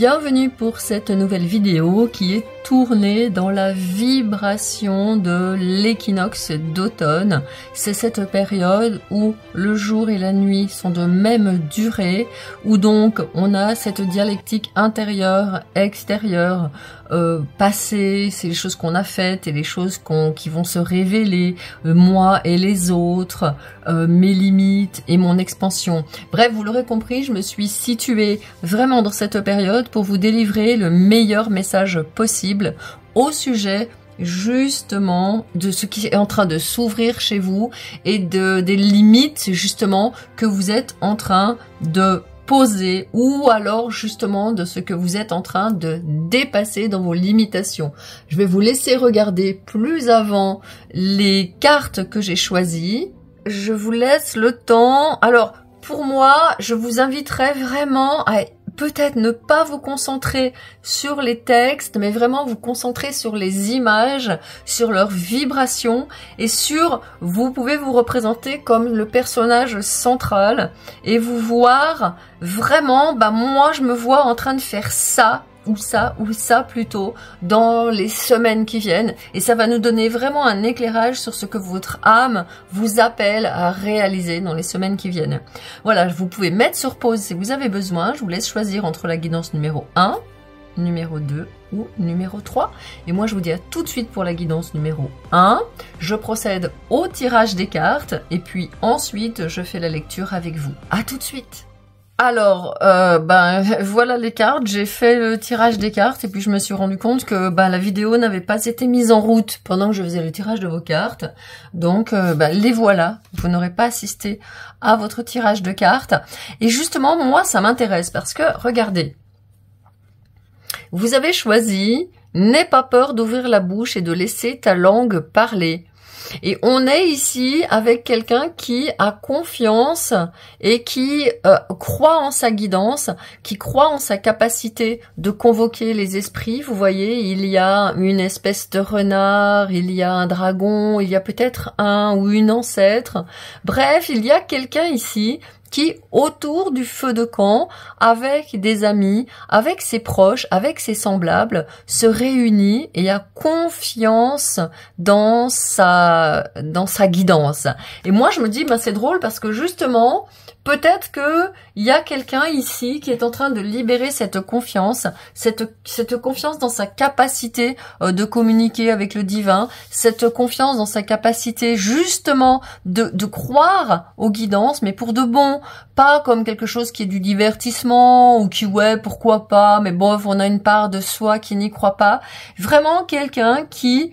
bienvenue pour cette nouvelle vidéo qui est tourner dans la vibration de l'équinoxe d'automne. C'est cette période où le jour et la nuit sont de même durée, où donc on a cette dialectique intérieure, extérieure, euh, passé, c'est les choses qu'on a faites et les choses qui vont se révéler, euh, moi et les autres, euh, mes limites et mon expansion. Bref, vous l'aurez compris, je me suis située vraiment dans cette période pour vous délivrer le meilleur message possible au sujet justement de ce qui est en train de s'ouvrir chez vous et de, des limites justement que vous êtes en train de poser ou alors justement de ce que vous êtes en train de dépasser dans vos limitations. Je vais vous laisser regarder plus avant les cartes que j'ai choisies. Je vous laisse le temps. Alors, pour moi, je vous inviterai vraiment à peut-être ne pas vous concentrer sur les textes, mais vraiment vous concentrer sur les images, sur leurs vibrations et sur vous pouvez vous représenter comme le personnage central et vous voir vraiment, bah moi je me vois en train de faire ça ou ça ou ça plutôt dans les semaines qui viennent et ça va nous donner vraiment un éclairage sur ce que votre âme vous appelle à réaliser dans les semaines qui viennent. Voilà, vous pouvez mettre sur pause si vous avez besoin, je vous laisse choisir entre la guidance numéro 1, numéro 2 ou numéro 3 et moi je vous dis à tout de suite pour la guidance numéro 1. Je procède au tirage des cartes et puis ensuite je fais la lecture avec vous. À tout de suite. Alors, euh, ben voilà les cartes. J'ai fait le tirage des cartes et puis je me suis rendu compte que ben, la vidéo n'avait pas été mise en route pendant que je faisais le tirage de vos cartes. Donc, euh, ben, les voilà. Vous n'aurez pas assisté à votre tirage de cartes. Et justement, moi, ça m'intéresse parce que regardez, vous avez choisi N'aie pas peur d'ouvrir la bouche et de laisser ta langue parler. Et on est ici avec quelqu'un qui a confiance et qui euh, croit en sa guidance, qui croit en sa capacité de convoquer les esprits. Vous voyez, il y a une espèce de renard, il y a un dragon, il y a peut-être un ou une ancêtre. Bref, il y a quelqu'un ici qui, autour du feu de camp, avec des amis, avec ses proches, avec ses semblables, se réunit et a confiance dans sa, dans sa guidance. Et moi, je me dis, ben, c'est drôle parce que justement, peut-être que il y a quelqu'un ici qui est en train de libérer cette confiance, cette, cette confiance dans sa capacité euh, de communiquer avec le divin, cette confiance dans sa capacité justement de, de croire aux guidances, mais pour de bon, pas comme quelque chose qui est du divertissement ou qui ouais pourquoi pas, mais bof on a une part de soi qui n'y croit pas. Vraiment quelqu'un qui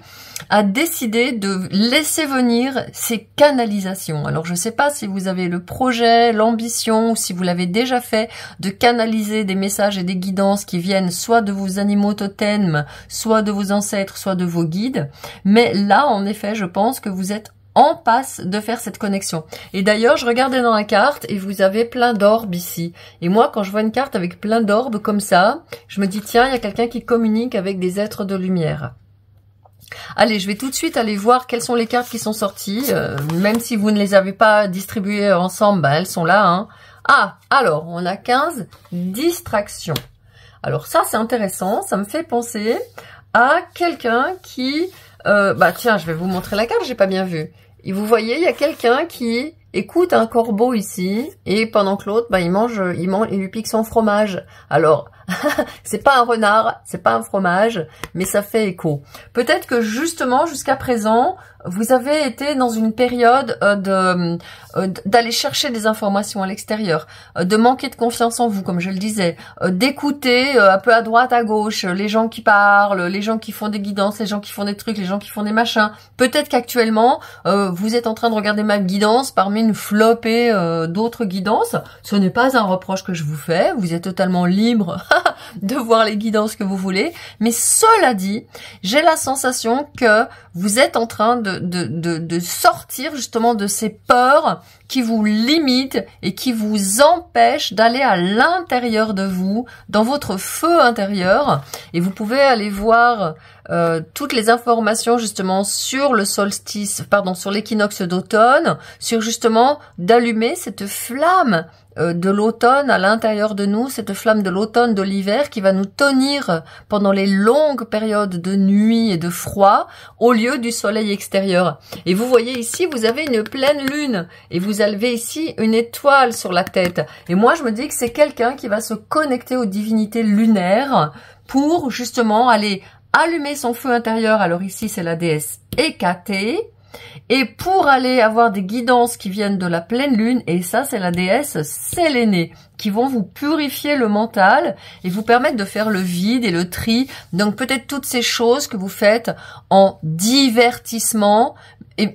a décidé de laisser venir ses canalisations. Alors je sais pas si vous avez le projet, l'ambition, ou si vous l'avez avez déjà fait, de canaliser des messages et des guidances qui viennent soit de vos animaux totems, soit de vos ancêtres, soit de vos guides. Mais là, en effet, je pense que vous êtes en passe de faire cette connexion. Et d'ailleurs, je regardais dans la carte et vous avez plein d'orbes ici. Et moi, quand je vois une carte avec plein d'orbes comme ça, je me dis, tiens, il y a quelqu'un qui communique avec des êtres de lumière. Allez, je vais tout de suite aller voir quelles sont les cartes qui sont sorties. Euh, même si vous ne les avez pas distribuées ensemble, bah, elles sont là. Hein. Ah, alors, on a 15, distractions. Alors ça, c'est intéressant, ça me fait penser à quelqu'un qui... Euh, bah tiens, je vais vous montrer la carte, j'ai pas bien vu. Et vous voyez, il y a quelqu'un qui écoute un corbeau ici, et pendant que l'autre, bah, il mange, il mange, il lui pique son fromage. Alors, c'est pas un renard, c'est pas un fromage, mais ça fait écho. Peut-être que justement, jusqu'à présent, vous avez été dans une période euh, de euh, d'aller chercher des informations à l'extérieur, euh, de manquer de confiance en vous, comme je le disais, d'écouter un peu à droite, à gauche, les gens qui parlent, les gens qui font des guidances, les gens qui font des trucs, les gens qui font des machins. Peut-être qu'actuellement, vous êtes en train de regarder ma guidance parmi une flopée d'autres guidances. Ce n'est pas un reproche que je vous fais, vous êtes totalement libre de voir les guidances que vous voulez, mais cela dit, j'ai la sensation que vous êtes en train de, de, sortir justement de ces peurs qui vous limitent et qui vous empêchent d'aller à l'intérieur de vous, dans votre feu intérieur. Et vous pouvez aller voir euh, toutes les informations justement sur le solstice, pardon, sur l'équinoxe d'automne, sur justement d'allumer cette flamme euh, de l'automne à l'intérieur de nous, cette flamme de l'automne, de l'hiver qui va nous tenir pendant les longues périodes de nuit et de froid au lieu du soleil extérieur. Et vous voyez ici, vous avez une pleine lune et vous avez ici une étoile sur la tête. Et moi, je me dis que c'est quelqu'un qui va se connecter aux divinités lunaires pour justement aller allumer son feu intérieur. Alors ici, c'est la déesse Hécatée et pour aller avoir des guidances qui viennent de la pleine lune, et ça c'est la déesse Sélénée, qui vont vous purifier le mental et vous permettre de faire le vide et le tri. Donc peut-être toutes ces choses que vous faites en divertissement,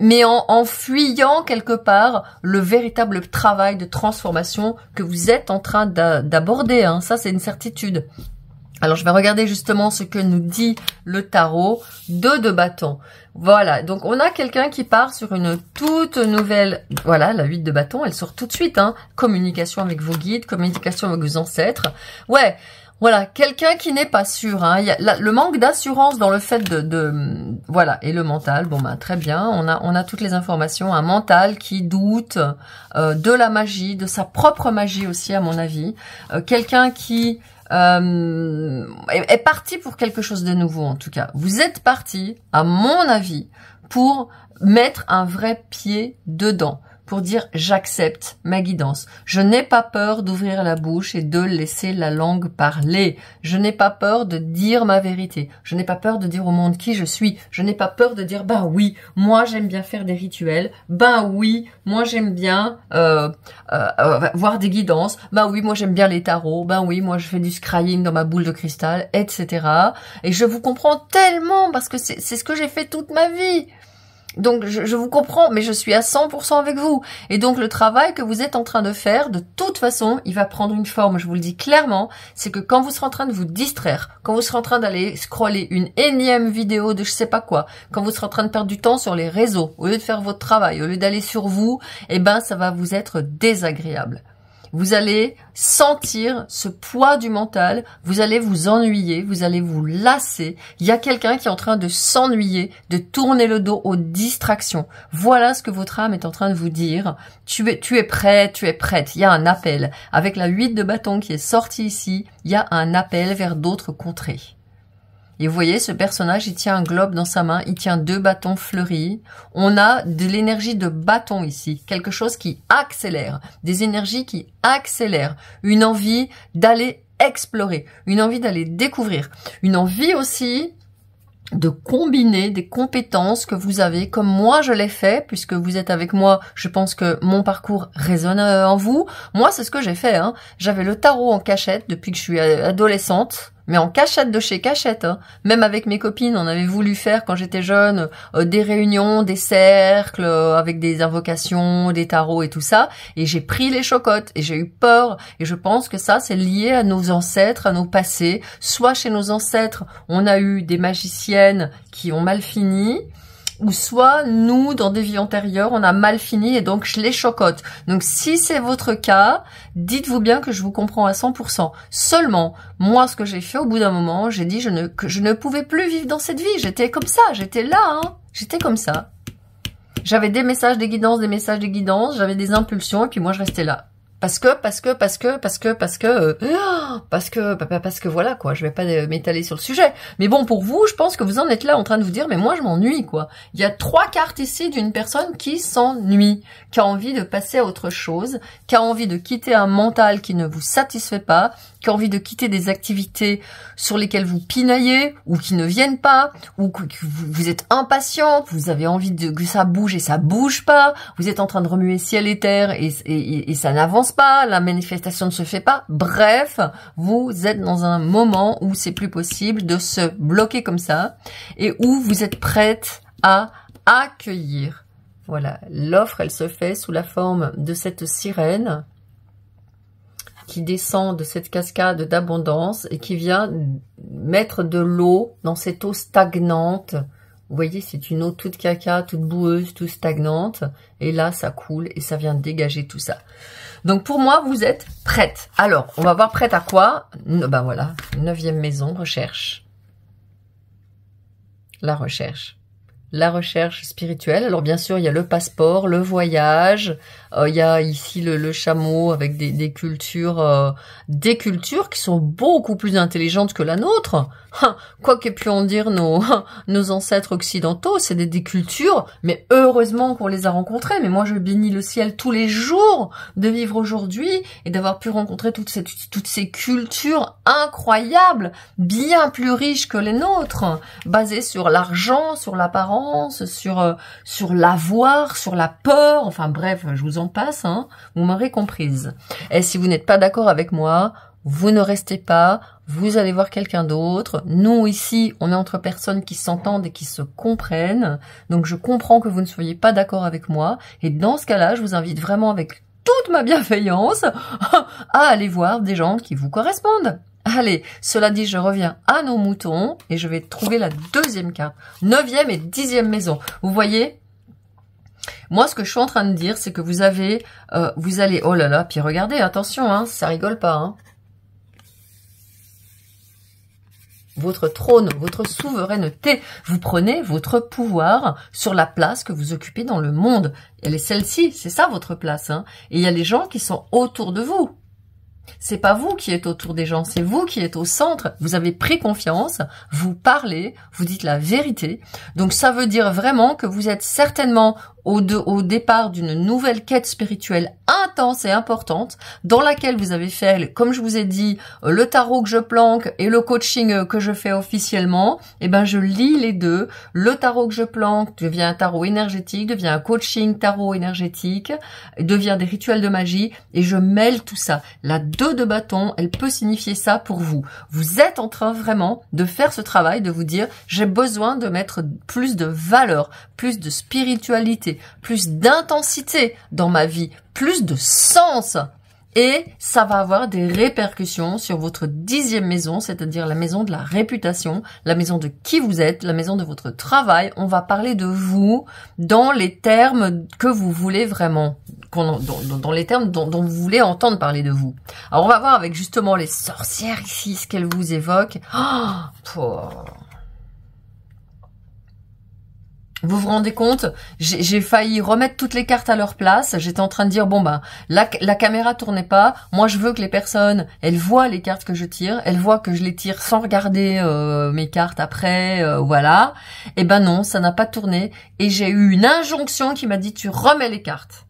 mais en, fuyant quelque part le véritable travail de transformation que vous êtes en train d'aborder. Hein. Ça c'est une certitude. Alors je vais regarder justement ce que nous dit le tarot de deux bâtons. Voilà, donc on a quelqu'un qui part sur une toute nouvelle... Voilà, la 8 de bâton, elle sort tout de suite. Hein. Communication avec vos guides, communication avec vos ancêtres. Ouais, voilà, quelqu'un qui n'est pas sûr. Hein. le manque d'assurance dans le fait de, voilà et le mental. Bon ben très bien, on a on a toutes les informations. Un mental qui doute euh, de la magie, de sa propre magie aussi à mon avis. Euh, quelqu'un qui euh, est, est parti pour quelque chose de nouveau en tout cas. Vous êtes parti, à mon avis, pour mettre un vrai pied dedans pour dire j'accepte ma guidance. Je n'ai pas peur d'ouvrir la bouche et de laisser la langue parler. Je n'ai pas peur de dire ma vérité. Je n'ai pas peur de dire au monde qui je suis. Je n'ai pas peur de dire bah oui, moi j'aime bien faire des rituels. Bah oui, moi j'aime bien euh, euh, euh, voir des guidances. Bah oui, moi j'aime bien les tarots. Bah oui, moi je fais du scrying dans ma boule de cristal, etc. Et je vous comprends tellement parce que c'est ce que j'ai fait toute ma vie. Donc je, vous comprends, mais je suis à 100% avec vous. Et donc le travail que vous êtes en train de faire, de toute façon, il va prendre une forme. Je vous le dis clairement, c'est que quand vous serez en train de vous distraire, quand vous serez en train d'aller scroller une énième vidéo de je sais pas quoi, quand vous serez en train de perdre du temps sur les réseaux, au lieu de faire votre travail, au lieu d'aller sur vous, eh ben ça va vous être désagréable. Vous allez sentir ce poids du mental, vous allez vous ennuyer, vous allez vous lasser. Il y a quelqu'un qui est en train de s'ennuyer, de tourner le dos aux distractions. Voilà ce que votre âme est en train de vous dire. Tu es, tu es prêt, tu es prête. Il y a un appel. Avec la huit de bâton qui est sortie ici, il y a un appel vers d'autres contrées. Et vous voyez, ce personnage, il tient un globe dans sa main, il tient deux bâtons fleuris. On a de l'énergie de bâton ici, quelque chose qui accélère, des énergies qui accélèrent, une envie d'aller explorer, une envie d'aller découvrir, une envie aussi de combiner des compétences que vous avez, comme moi je l'ai fait, puisque vous êtes avec moi, je pense que mon parcours résonne euh, en vous. Moi, c'est ce que j'ai fait. Hein. J'avais le tarot en cachette depuis que je suis euh, adolescente mais en cachette de chez cachette. Hein. Même avec mes copines, on avait voulu faire quand j'étais jeune euh, des réunions, des cercles euh, avec des invocations, des tarots et tout ça. Et j'ai pris les chocottes et j'ai eu peur. Et je pense que ça, c'est lié à nos ancêtres, à nos passés. Soit chez nos ancêtres, on a eu des magiciennes qui ont mal fini ou soit nous, dans des vies antérieures, on a mal fini et donc je les chocote. Donc si c'est votre cas, dites-vous bien que je vous comprends à 100%. Seulement, moi, ce que j'ai fait au bout d'un moment, j'ai dit je ne, que je ne pouvais plus vivre dans cette vie. J'étais comme ça, j'étais là, hein. j'étais comme ça. J'avais des messages, des guidances, des messages, des guidances, j'avais des impulsions et puis moi je restais là parce que, parce que, parce que, parce que, parce que, euh, ah, parce que, bah, bah, parce que voilà quoi. Je vais pas euh, m'étaler sur le sujet. Mais bon, pour vous, je pense que vous en êtes là en train de vous dire, mais moi je m'ennuie quoi. Il y a trois cartes ici d'une personne qui s'ennuie, qui a envie de passer à autre chose, qui a envie de quitter un mental qui ne vous satisfait pas, qui envie de quitter des activités sur lesquelles vous pinaillez ou qui ne viennent pas ou que vous êtes impatient, vous avez envie de, que ça bouge et ça bouge pas, vous êtes en train de remuer ciel et terre et ça n'avance pas, la manifestation ne se fait pas. Bref, vous êtes dans un moment où c'est plus possible de se bloquer comme ça et où vous êtes prête à accueillir. Voilà, l'offre, elle se fait sous la forme de cette sirène qui descend de cette cascade d'abondance et qui vient mettre de l'eau dans cette eau stagnante. Vous voyez, c'est une eau toute caca, toute boueuse, toute stagnante. Et là, ça coule et ça vient dégager tout ça. Donc pour moi, vous êtes prête. Alors, on va voir prête à quoi Ben voilà, neuvième maison, recherche. La recherche. La recherche spirituelle. Alors bien sûr, il y a le passeport, le voyage, euh, il y a ici le, chameau avec des, cultures, euh, des cultures qui sont beaucoup plus intelligentes que la nôtre. Quoi qu'aient pu en dire nos, nos ancêtres occidentaux, c'est des, cultures, mais heureusement qu'on les a rencontrées. Mais moi, je bénis le ciel tous les jours de vivre aujourd'hui et d'avoir pu rencontrer toutes ces, toutes ces cultures incroyables, bien plus riches que les nôtres, basées sur l'argent, sur l'apparence, sur, euh, sur l'avoir, sur la peur. Enfin bref, je vous en passe, vous m'aurez comprise. Et si vous n'êtes pas d'accord avec moi, vous ne restez pas, vous allez voir quelqu'un d'autre. Nous, ici, on est entre personnes qui s'entendent et qui se comprennent. Donc, je comprends que vous ne soyez pas d'accord avec moi. Et dans ce cas-là, je vous invite vraiment avec toute ma bienveillance à aller voir des gens qui vous correspondent. Allez, cela dit, je reviens à nos moutons et je vais trouver la deuxième carte. Neuvième et dixième maison. Vous voyez, moi, ce que je suis en train de dire, c'est que vous avez, euh, vous allez, oh là là, puis regardez, attention, hein, ça rigole pas. Hein. Votre trône, votre souveraineté, vous prenez votre pouvoir sur la place que vous occupez dans le monde. Elle est celle-ci, c'est ça votre place. Hein. Et il y a les gens qui sont autour de vous. C'est pas vous qui êtes autour des gens, c'est vous qui êtes au centre. Vous avez pris confiance, vous parlez, vous dites la vérité. Donc ça veut dire vraiment que vous êtes certainement au, au départ d'une nouvelle quête spirituelle intense et importante dans laquelle vous avez fait, comme je vous ai dit, le tarot que je planque et le coaching euh, que je fais officiellement. Et eh ben, je lis les deux. Le tarot que je planque devient un tarot énergétique, devient un coaching tarot énergétique, devient des rituels de magie et je mêle tout ça. La 2 de bâton, elle peut signifier ça pour vous. Vous êtes en train vraiment de faire ce travail, de vous dire, j'ai besoin de mettre plus de valeur, plus de spiritualité, plus d'intensité dans ma vie, plus de sens et ça va avoir des répercussions sur votre dixième maison, c'est-à-dire la maison de la réputation, la maison de qui vous êtes, la maison de votre travail. On va parler de vous dans les termes que vous voulez vraiment, dans, les termes dont, vous voulez entendre parler de vous. Alors on va voir avec justement les sorcières ici, ce qu'elles vous évoquent. Oh, pour... Vous vous rendez compte J'ai failli remettre toutes les cartes à leur place. J'étais en train de dire bon bah, la, la caméra tournait pas. Moi je veux que les personnes elles voient les cartes que je tire, elles voient que je les tire sans regarder euh, mes cartes après, euh, voilà. Et eh ben non, ça n'a pas tourné et j'ai eu une injonction qui m'a dit tu remets les cartes.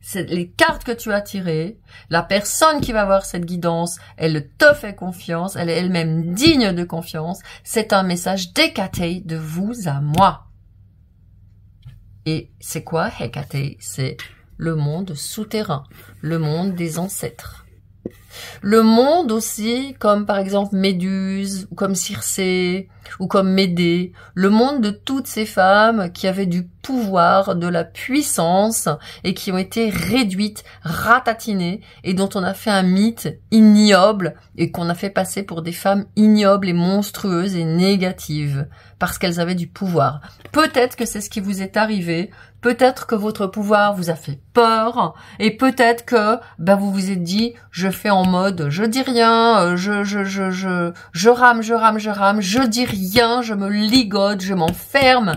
C'est les cartes que tu as tirées. La personne qui va avoir cette guidance, elle te fait confiance. Elle est elle-même digne de confiance. C'est un message décaté de vous à moi. Et c'est quoi Hecate C'est le monde souterrain, le monde des ancêtres. Le monde aussi, comme par exemple Méduse, ou comme Circé, ou comme m'aider, le monde de toutes ces femmes qui avaient du pouvoir, de la puissance et qui ont été réduites, ratatinées et dont on a fait un mythe ignoble et qu'on a fait passer pour des femmes ignobles et monstrueuses et négatives parce qu'elles avaient du pouvoir. Peut-être que c'est ce qui vous est arrivé, peut-être que votre pouvoir vous a fait peur et peut-être que ben vous vous êtes dit je fais en mode je dis rien, euh, je je je je je rame, je rame, je rame, je dis rien je me ligote, je m'enferme.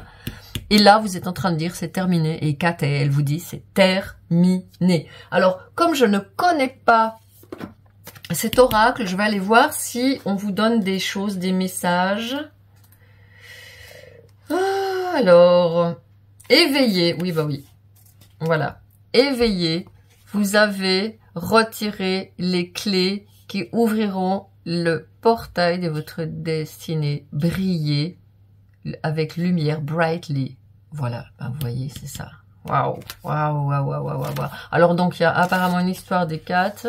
Et là, vous êtes en train de dire c'est terminé. Et Kat, elle vous dit c'est terminé. Alors, comme je ne connais pas cet oracle, je vais aller voir si on vous donne des choses, des messages. Ah, alors, éveillé, oui, bah oui. Voilà, éveillé, vous avez retiré les clés qui ouvriront le portail de votre destinée briller avec lumière brightly. Voilà, ben, vous voyez, c'est ça. Waouh, waouh, waouh, waouh, waouh, waouh. Alors donc, il y a apparemment une histoire des quatre.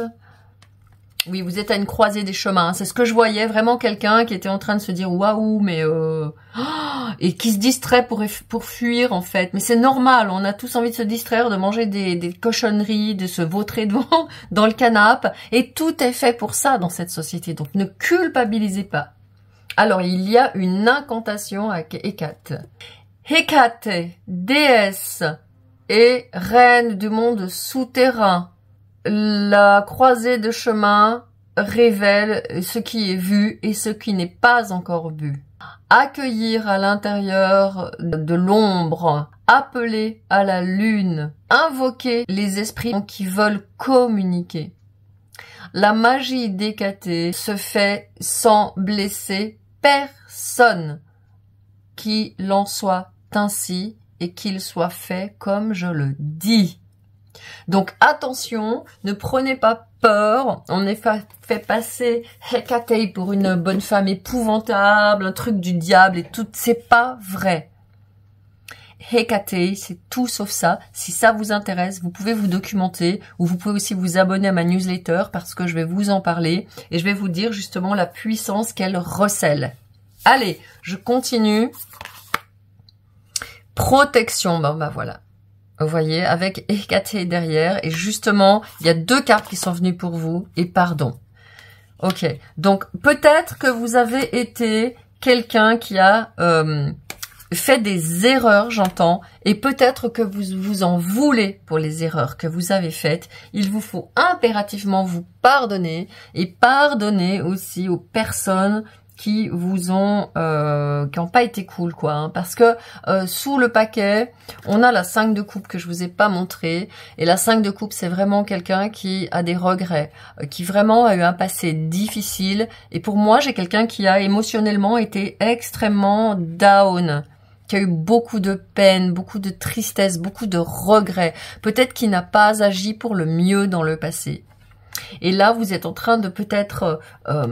Oui, vous êtes à une croisée des chemins. C'est ce que je voyais, vraiment quelqu'un qui était en train de se dire waouh, mais euh... et qui se distrait pour pour fuir en fait. Mais c'est normal, on a tous envie de se distraire, de manger des, cochonneries, de se vautrer devant dans le canapé, et tout est fait pour ça dans cette société. Donc ne culpabilisez pas. Alors il y a une incantation à Hécate. Hécate, déesse et reine du monde souterrain la croisée de chemin révèle ce qui est vu et ce qui n'est pas encore vu. Accueillir à l'intérieur de l'ombre, appeler à la lune, invoquer les esprits qui veulent communiquer. La magie décatée se fait sans blesser personne, qui l'en soit ainsi et qu'il soit fait comme je le dis. Donc attention, ne prenez pas peur. On est fait passer Hecate pour une bonne femme épouvantable, un truc du diable et tout. C'est pas vrai. Hecate, c'est tout sauf ça. Si ça vous intéresse, vous pouvez vous documenter ou vous pouvez aussi vous abonner à ma newsletter parce que je vais vous en parler et je vais vous dire justement la puissance qu'elle recèle. Allez, je continue. Protection, bon bah voilà. Vous voyez, avec écarté derrière. Et justement, il y a deux cartes qui sont venues pour vous et pardon. Ok, donc peut-être que vous avez été quelqu'un qui a euh, fait des erreurs, j'entends, et peut-être que vous vous en voulez pour les erreurs que vous avez faites. Il vous faut impérativement vous pardonner et pardonner aussi aux personnes qui vous ont, euh, qui n'ont pas été cool, quoi. Hein. parce que euh, sous le paquet, on a la 5 de coupe que je vous ai pas montré, Et la 5 de coupe, c'est vraiment quelqu'un qui a des regrets, euh, qui vraiment a eu un passé difficile. Et pour moi, j'ai quelqu'un qui a émotionnellement été extrêmement down qui a eu beaucoup de peine, beaucoup de tristesse, beaucoup de regrets, peut-être qu'il n'a pas agi pour le mieux dans le passé. Et là, vous êtes en train de peut-être euh,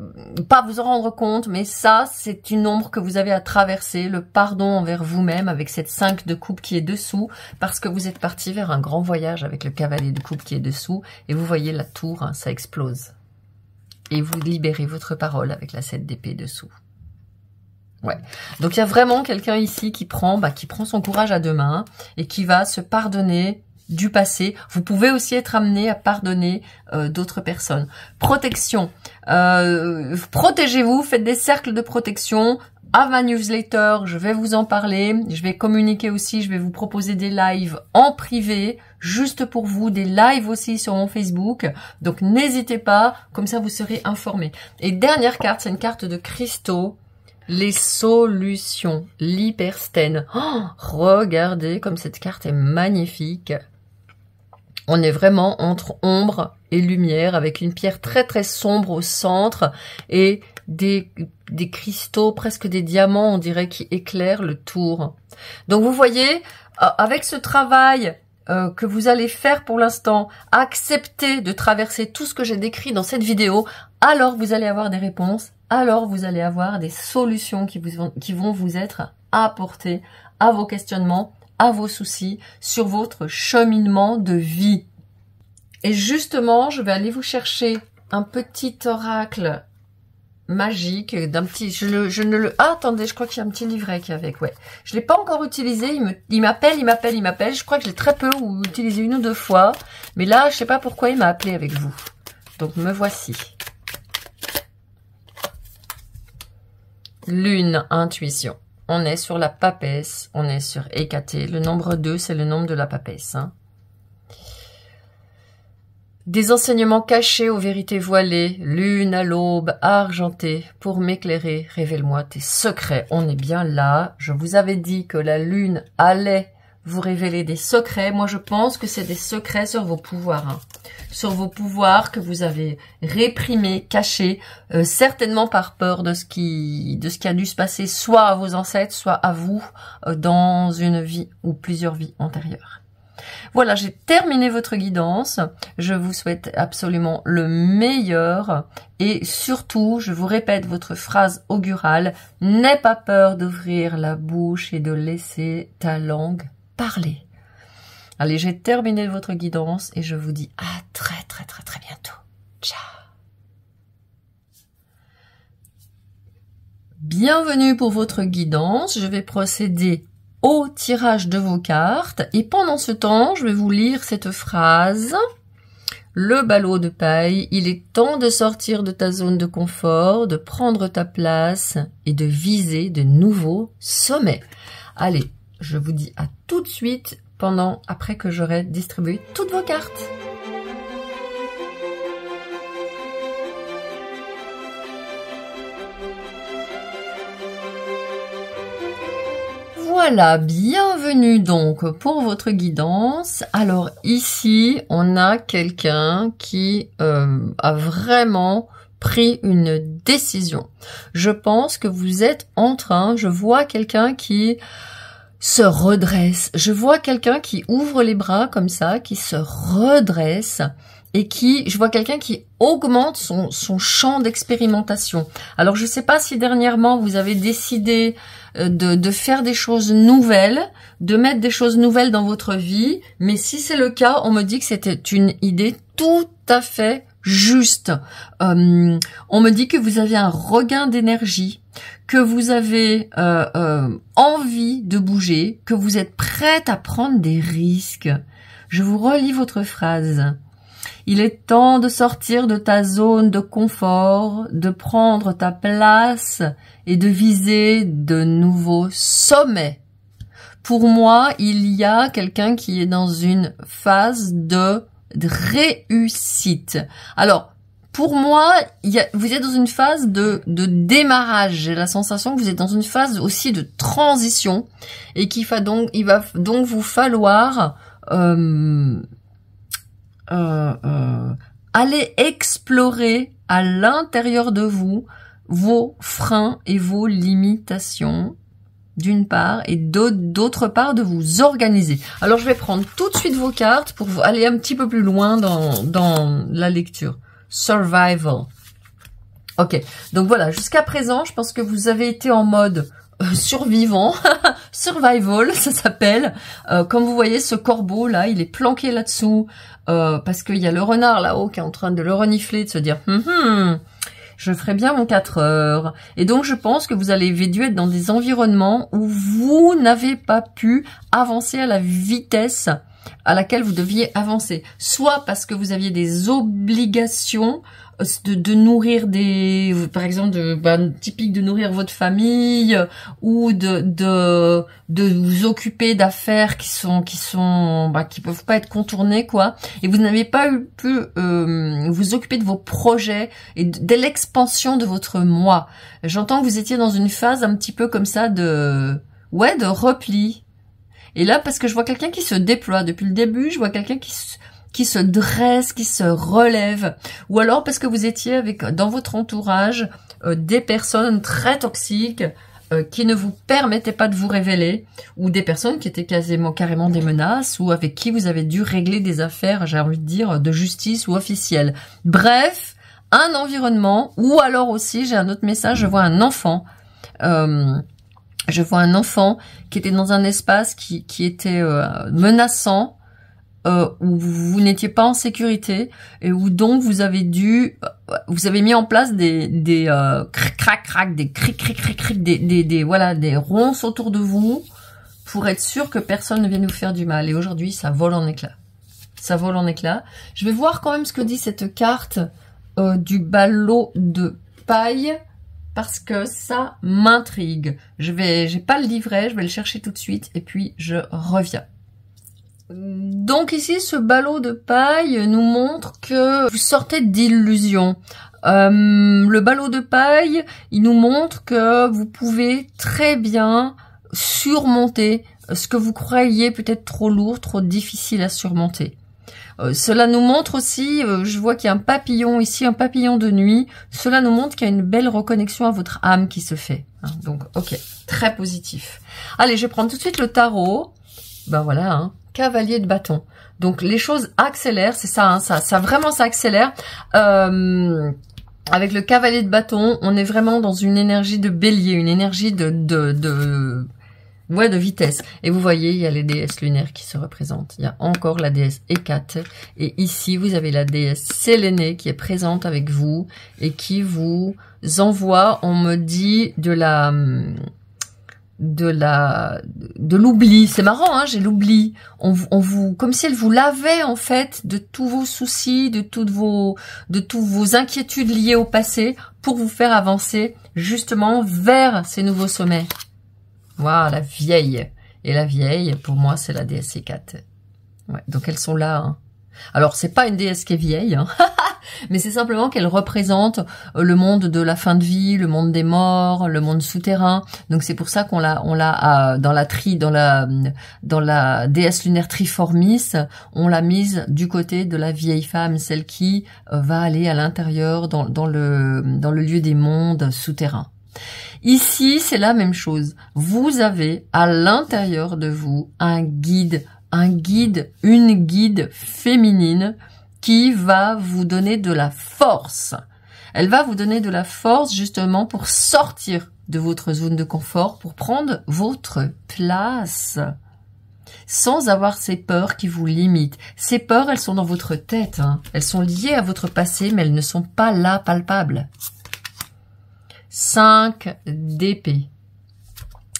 euh, pas vous en rendre compte, mais ça, c'est une ombre que vous avez à traverser, le pardon envers vous-même avec cette 5 de coupe qui est dessous, parce que vous êtes parti vers un grand voyage avec le cavalier de coupe qui est dessous, et vous voyez la tour, hein, ça explose. Et vous libérez votre parole avec la 7 d'épée dessous. Ouais. Donc il y a vraiment quelqu'un ici qui prend, bah, qui prend son courage à deux mains et qui va se pardonner du passé. Vous pouvez aussi être amené à pardonner euh, d'autres personnes. Protection. Euh, protégez-vous, faites des cercles de protection. À newsletter, je vais vous en parler. Je vais communiquer aussi, je vais vous proposer des lives en privé, juste pour vous, des lives aussi sur mon Facebook. Donc n'hésitez pas, comme ça vous serez informés. Et dernière carte, c'est une carte de cristaux les solutions, l'hyperstène. Oh, regardez comme cette carte est magnifique. On est vraiment entre ombre et lumière avec une pierre très très sombre au centre et des, des cristaux, presque des diamants, on dirait, qui éclairent le tour. Donc vous voyez, euh, avec ce travail euh, que vous allez faire pour l'instant, accepter de traverser tout ce que j'ai décrit dans cette vidéo, alors vous allez avoir des réponses, alors vous allez avoir des solutions qui vont vous être apportées à vos questionnements à vos soucis, sur votre cheminement de vie. Et justement, je vais aller vous chercher un petit oracle magique d'un petit je, ne le ah, attendez je crois qu'il y a un petit livret qui avec ouais je l'ai pas encore utilisé il m'appelle il m'appelle il m'appelle je crois que je l'ai très peu utilisé une ou deux fois mais là je sais pas pourquoi il m'a appelé avec vous donc me voici lune intuition on est sur la papesse, on est sur Hécaté. E le nombre 2, c'est le nombre de la papesse. Hein. Des enseignements cachés aux vérités voilées, lune à l'aube, argentée, pour m'éclairer, révèle-moi tes secrets. On est bien là. Je vous avais dit que la lune allait vous révéler des secrets. Moi, je pense que c'est des secrets sur vos pouvoirs. Hein. Sur vos pouvoirs que vous avez réprimés, cachés, euh, certainement par peur de ce, qui, de ce qui a dû se passer, soit à vos ancêtres, soit à vous, euh, dans une vie ou plusieurs vies antérieures. Voilà, j'ai terminé votre guidance. Je vous souhaite absolument le meilleur. Et surtout, je vous répète votre phrase augurale. N'aie pas peur d'ouvrir la bouche et de laisser ta langue parler. Allez, j'ai terminé votre guidance et je vous dis à très très très très bientôt. Ciao Bienvenue pour votre guidance. Je vais procéder au tirage de vos cartes et pendant ce temps, je vais vous lire cette phrase. Le ballot de paille, il est temps de sortir de ta zone de confort, de prendre ta place et de viser de nouveaux sommets. Allez, je vous dis à tout de suite pendant, après que j'aurai distribué toutes vos cartes. Voilà, bienvenue donc pour votre guidance. Alors ici, on a quelqu'un qui euh, a vraiment pris une décision. Je pense que vous êtes en train, je vois quelqu'un qui se redresse. Je vois quelqu'un qui ouvre les bras comme ça, qui se redresse et qui, je vois quelqu'un qui augmente son, son champ d'expérimentation. Alors je ne sais pas si dernièrement vous avez décidé euh, de, de faire des choses nouvelles, de mettre des choses nouvelles dans votre vie, mais si c'est le cas, on me dit que c'était une idée tout à fait juste. Euh, on me dit que vous avez un regain d'énergie, que vous avez euh, euh, envie de bouger, que vous êtes prête à prendre des risques. Je vous relis votre phrase. Il est temps de sortir de ta zone de confort, de prendre ta place et de viser de nouveaux sommets. Pour moi, il y a quelqu'un qui est dans une phase de réussite. Alors, pour moi, vous êtes dans une phase de, démarrage. J'ai la sensation que vous êtes dans une phase aussi de transition et qu'il va donc, il va donc vous falloir euh, euh, euh, aller explorer à l'intérieur de vous vos freins et vos limitations d'une part, et d'autre part de vous organiser. Alors je vais prendre tout de suite vos cartes pour aller un petit peu plus loin dans, la lecture. Survival. Ok, donc voilà, jusqu'à présent, je pense que vous avez été en mode euh, survivant, survival, ça s'appelle. Euh, comme vous voyez, ce corbeau là, il est planqué là-dessous euh, parce qu'il y a le renard là-haut qui est en train de le renifler, de se dire hum, hum je ferai bien mon 4 heures. Et donc je pense que vous allez dû être dans des environnements où vous n'avez pas pu avancer à la vitesse à laquelle vous deviez avancer. Soit parce que vous aviez des obligations euh, de, nourrir des... Par exemple, de, bah, typique de nourrir votre famille ou de, de, vous occuper d'affaires qui sont qui sont bah, qui peuvent pas être contournées quoi et vous n'avez pas eu, pu euh, vous occuper de vos projets et de l'expansion de votre moi j'entends que vous étiez dans une phase un petit peu comme ça de ouais de repli et là, parce que je vois quelqu'un qui se déploie depuis le début, je vois quelqu'un qui se qui se dresse, qui se relève, ou alors parce que vous étiez avec dans votre entourage euh, des personnes très toxiques, euh, qui ne vous permettaient pas de vous révéler, ou des personnes qui étaient quasiment carrément des menaces, ou avec qui vous avez dû régler des affaires, j'ai envie de dire, de justice ou officielle. Bref, un environnement, ou alors aussi, j'ai un autre message, je vois un enfant. Euh, je vois un enfant qui était dans un espace qui, qui était euh, menaçant, euh, où vous, n'étiez pas en sécurité et où donc vous avez dû, euh, vous avez mis en place des des crac crac, des cric cric cric cric, des, des, des voilà des ronces autour de vous pour être sûr que personne ne vienne vous faire du mal. Et aujourd'hui, ça vole en éclats. Ça vole en éclats. Je vais voir quand même ce que dit cette carte du ballot de paille parce que ça m'intrigue. Je vais, j'ai pas le livret, je vais le chercher tout de suite et puis je reviens. Donc ici, ce ballot de paille nous montre que vous sortez d'illusions. Euh, le ballot de paille, il nous montre que vous pouvez très bien surmonter ce que vous croyez peut-être trop lourd, trop difficile à surmonter. Euh, cela nous montre aussi, euh, je vois qu'il y a un papillon ici, un papillon de nuit. Cela nous montre qu'il y a une belle reconnexion à votre âme qui se fait. Hein. Donc, ok, très positif. Allez, je vais prendre tout de suite le tarot. Ben voilà, hein, cavalier de bâton. Donc les choses accélèrent, c'est ça, hein, ça, ça vraiment ça accélère. Euh, avec le cavalier de bâton, on est vraiment dans une énergie de bélier, une énergie de, de, de Ouais, de vitesse. Et vous voyez, il y a les déesses lunaires qui se représentent. Il y a encore la déesse Hécate. Et ici, vous avez la déesse Sélénée qui est présente avec vous et qui vous envoie, on me dit, de la de la de l'oubli c'est marrant hein j'ai l'oubli on, vous comme si elle vous lavait en fait de tous vos soucis de toutes vos de toutes vos inquiétudes liées au passé pour vous faire avancer justement vers ces nouveaux sommets voilà la vieille. Et la vieille, pour moi, c'est la déesse 4 donc elles sont là. Hein. Alors, c'est pas une déesse qui est vieille, hein. mais c'est simplement qu'elle représente euh, le monde de la fin de vie, le monde des morts, le monde souterrain. Donc c'est pour ça qu'on l'a, on l'a euh, dans la tri, dans la, dans la déesse lunaire Triformis, on l'a mise du côté de la vieille femme, celle qui euh, va aller à l'intérieur dans le, dans le lieu des mondes souterrains. Ici, c'est la même chose. Vous avez à l'intérieur de vous un guide, un guide, une guide féminine qui va vous donner de la force. Elle va vous donner de la force justement pour sortir de votre zone de confort, pour prendre votre place sans avoir ces peurs qui vous limitent. Ces peurs, elles sont dans votre tête. Hein. Elles sont liées à votre passé, mais elles ne sont pas là palpables. 5 d'épée.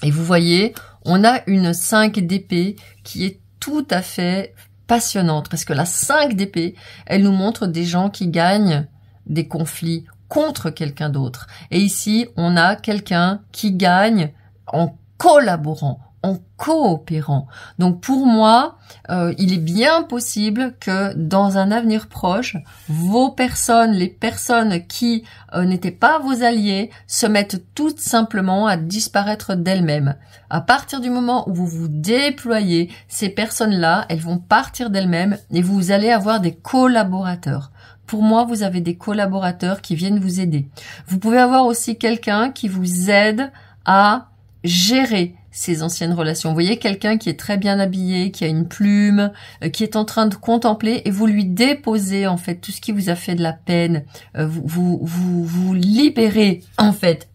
Et vous voyez, on a une 5 d'épée qui est tout à fait passionnante parce que la 5 d'épée, elle nous montre des gens qui gagnent des conflits contre quelqu'un d'autre. Et ici, on a quelqu'un qui gagne en collaborant, en coopérant. Donc pour moi, euh, il est bien possible que dans un avenir proche, vos personnes, les personnes qui euh, n'étaient pas vos alliés, se mettent tout simplement à disparaître d'elles-mêmes. À partir du moment où vous vous déployez, ces personnes-là, elles vont partir d'elles-mêmes et vous allez avoir des collaborateurs. Pour moi, vous avez des collaborateurs qui viennent vous aider. Vous pouvez avoir aussi quelqu'un qui vous aide à gérer ses anciennes relations. Vous voyez quelqu'un qui est très bien habillé, qui a une plume, euh, qui est en train de contempler et vous lui déposez en fait tout ce qui vous a fait de la peine. Euh, vous, vous, vous, vous libérez en fait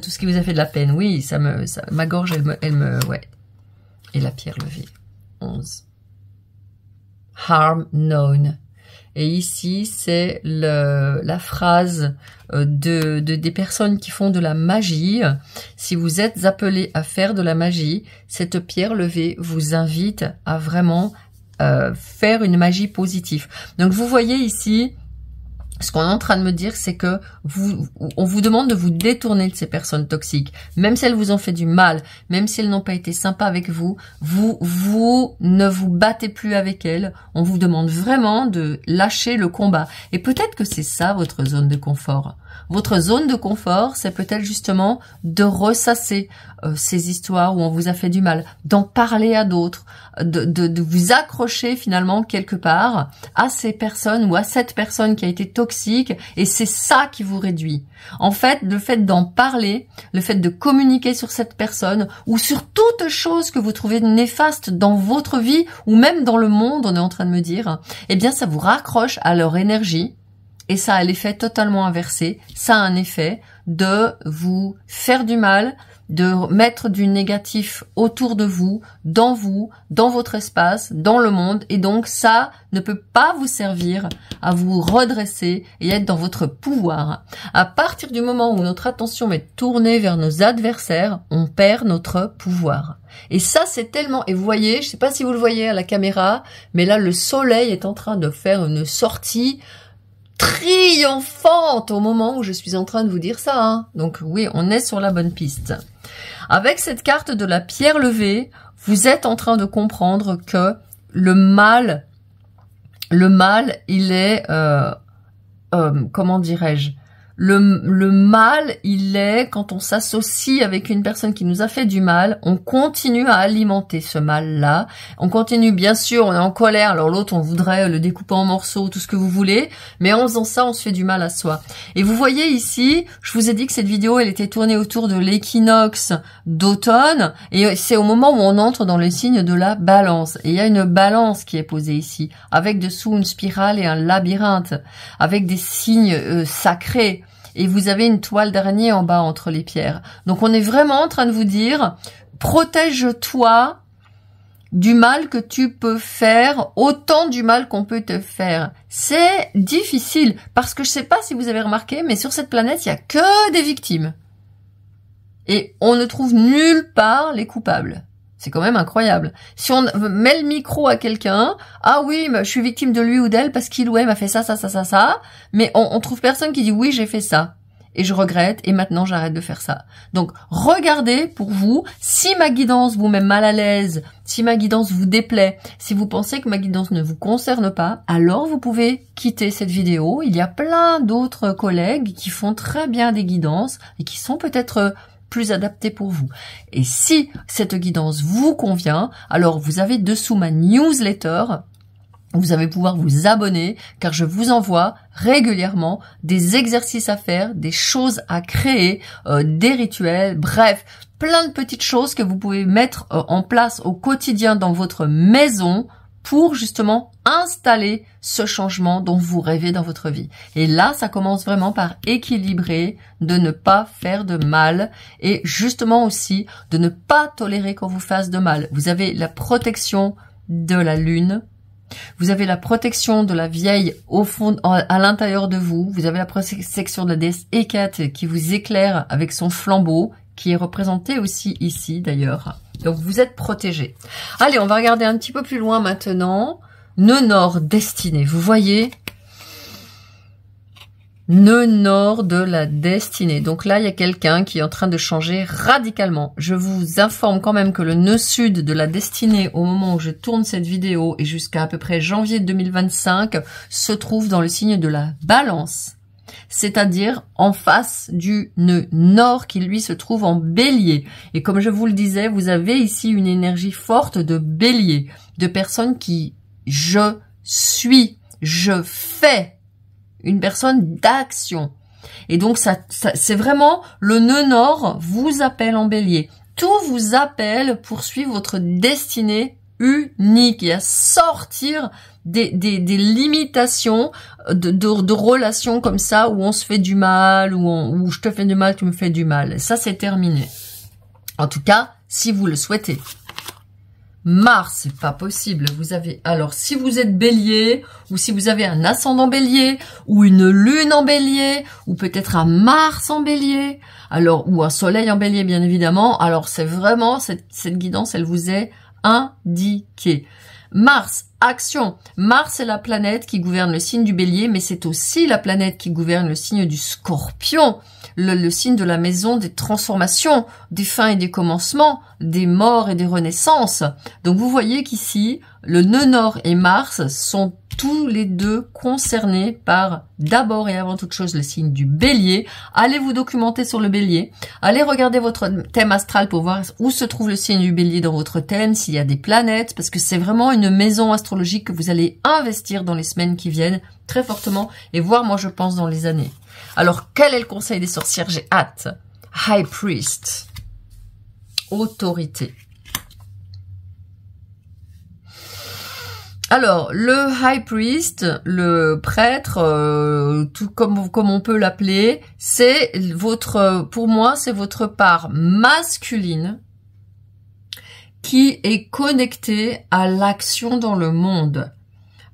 tout ce qui vous a fait de la peine. Oui, ça me, ça, ma gorge, elle me, ouais. Et la pierre levée. 11. Harm known et ici, c'est la phrase euh, de, des personnes qui font de la magie. Si vous êtes appelé à faire de la magie, cette pierre levée vous invite à vraiment euh, faire une magie positive. Donc vous voyez ici, ce qu'on est en train de me dire, c'est que vous, on vous demande de vous détourner de ces personnes toxiques. Même si elles vous ont fait du mal, même si elles n'ont pas été sympas avec vous, vous, vous ne vous battez plus avec elles. On vous demande vraiment de lâcher le combat. Et peut-être que c'est ça votre zone de confort. Votre zone de confort, c'est peut-être justement de ressasser euh, ces histoires où on vous a fait du mal, d'en parler à d'autres, de, de, vous accrocher finalement quelque part à ces personnes ou à cette personne qui a été toxique et c'est ça qui vous réduit. En fait, le fait d'en parler, le fait de communiquer sur cette personne ou sur toute chose que vous trouvez néfaste dans votre vie ou même dans le monde, on est en train de me dire, eh bien ça vous raccroche à leur énergie et ça a l'effet totalement inversé. Ça a un effet de vous faire du mal, de mettre du négatif autour de vous, dans vous, dans votre espace, dans le monde, et donc ça ne peut pas vous servir à vous redresser et être dans votre pouvoir. À partir du moment où notre attention est tournée vers nos adversaires, on perd notre pouvoir. Et ça, c'est tellement, et vous voyez, je sais pas si vous le voyez à la caméra, mais là, le soleil est en train de faire une sortie triomphante au moment où je suis en train de vous dire ça. Hein. Donc oui, on est sur la bonne piste. Avec cette carte de la pierre levée, vous êtes en train de comprendre que le mal, le mal, il est, euh, euh, comment dirais-je, le, mal, il est quand on s'associe avec une personne qui nous a fait du mal, on continue à alimenter ce mal-là. On continue, bien sûr, on est en colère, alors l'autre, on voudrait le découper en morceaux, tout ce que vous voulez, mais en faisant ça, on se fait du mal à soi. Et vous voyez ici, je vous ai dit que cette vidéo, elle était tournée autour de l'équinoxe d'automne, et c'est au moment où on entre dans le signe de la balance. Et il y a une balance qui est posée ici, avec dessous une spirale et un labyrinthe, avec des signes euh, sacrés et vous avez une toile d'araignée en bas entre les pierres. Donc on est vraiment en train de vous dire protège-toi du mal que tu peux faire, autant du mal qu'on peut te faire. C'est difficile parce que je ne sais pas si vous avez remarqué, mais sur cette planète, il n'y a que des victimes. Et on ne trouve nulle part les coupables. C'est quand même incroyable. Si on met le micro à quelqu'un, ah oui, je suis victime de lui ou d'elle parce qu'il ou elle m'a fait ça, ça, ça, ça, ça, mais on, on trouve personne qui dit oui, j'ai fait ça. Et je regrette, et maintenant j'arrête de faire ça. Donc, regardez pour vous, si ma guidance vous met mal à l'aise, si ma guidance vous déplaît, si vous pensez que ma guidance ne vous concerne pas, alors vous pouvez quitter cette vidéo. Il y a plein d'autres collègues qui font très bien des guidances, et qui sont peut-être plus adapté pour vous. Et si cette guidance vous convient, alors vous avez dessous ma newsletter vous allez pouvoir vous abonner car je vous envoie régulièrement des exercices à faire, des choses à créer, euh, des rituels, bref, plein de petites choses que vous pouvez mettre euh, en place au quotidien dans votre maison pour justement installer ce changement dont vous rêvez dans votre vie. Et là, ça commence vraiment par équilibrer, de ne pas faire de mal et justement aussi de ne pas tolérer qu'on vous fasse de mal. Vous avez la protection de la lune, vous avez la protection de la vieille au fond, à l'intérieur de vous. Vous avez la protection de la déesse Hécate qui vous éclaire avec son flambeau qui est représenté aussi ici d'ailleurs. Donc vous êtes protégé. Allez, on va regarder un petit peu plus loin maintenant. Nœud nord destiné. Vous voyez Nœud nord de la destinée. Donc là, il y a quelqu'un qui est en train de changer radicalement. Je vous informe quand même que le nœud sud de la destinée, au moment où je tourne cette vidéo et jusqu'à à peu près janvier 2025, se trouve dans le signe de la balance c'est-à-dire en face du nœud nord qui lui se trouve en bélier. Et comme je vous le disais, vous avez ici une énergie forte de bélier, de personne qui je suis, je fais, une personne d'action. Et donc ça, c'est vraiment le nœud nord vous appelle en bélier. Tout vous appelle pour suivre votre destinée unique et à sortir des, des, limitations de, de, relations comme ça où on se fait du mal, ou où je te fais du mal, tu me fais du mal. ça, c'est terminé. En tout cas, si vous le souhaitez. Mars, c'est pas possible. Vous avez alors si vous êtes Bélier ou si vous avez un ascendant Bélier ou une lune en Bélier ou peut-être un Mars en Bélier, alors ou un Soleil en Bélier bien évidemment. Alors c'est vraiment cette guidance, elle vous est indiqué. Mars, action. Mars est la planète qui gouverne le signe du bélier, mais c'est aussi la planète qui gouverne le signe du scorpion, le, le, signe de la maison des transformations, des fins et des commencements, des morts et des renaissances. Donc vous voyez qu'ici, le nœud nord et Mars sont tous les deux concernés par d'abord et avant toute chose le signe du bélier. Allez vous documenter sur le bélier. Allez regarder votre thème astral pour voir où se trouve le signe du bélier dans votre thème, s'il y a des planètes, parce que c'est vraiment une maison astrologique que vous allez investir dans les semaines qui viennent très fortement et voir, moi je pense, dans les années. Alors, quel est le conseil des sorcières J'ai hâte. High Priest. Autorité. Alors, le high priest, le prêtre, euh, tout comme, on peut l'appeler, c'est votre, pour moi, c'est votre part masculine qui est connectée à l'action dans le monde.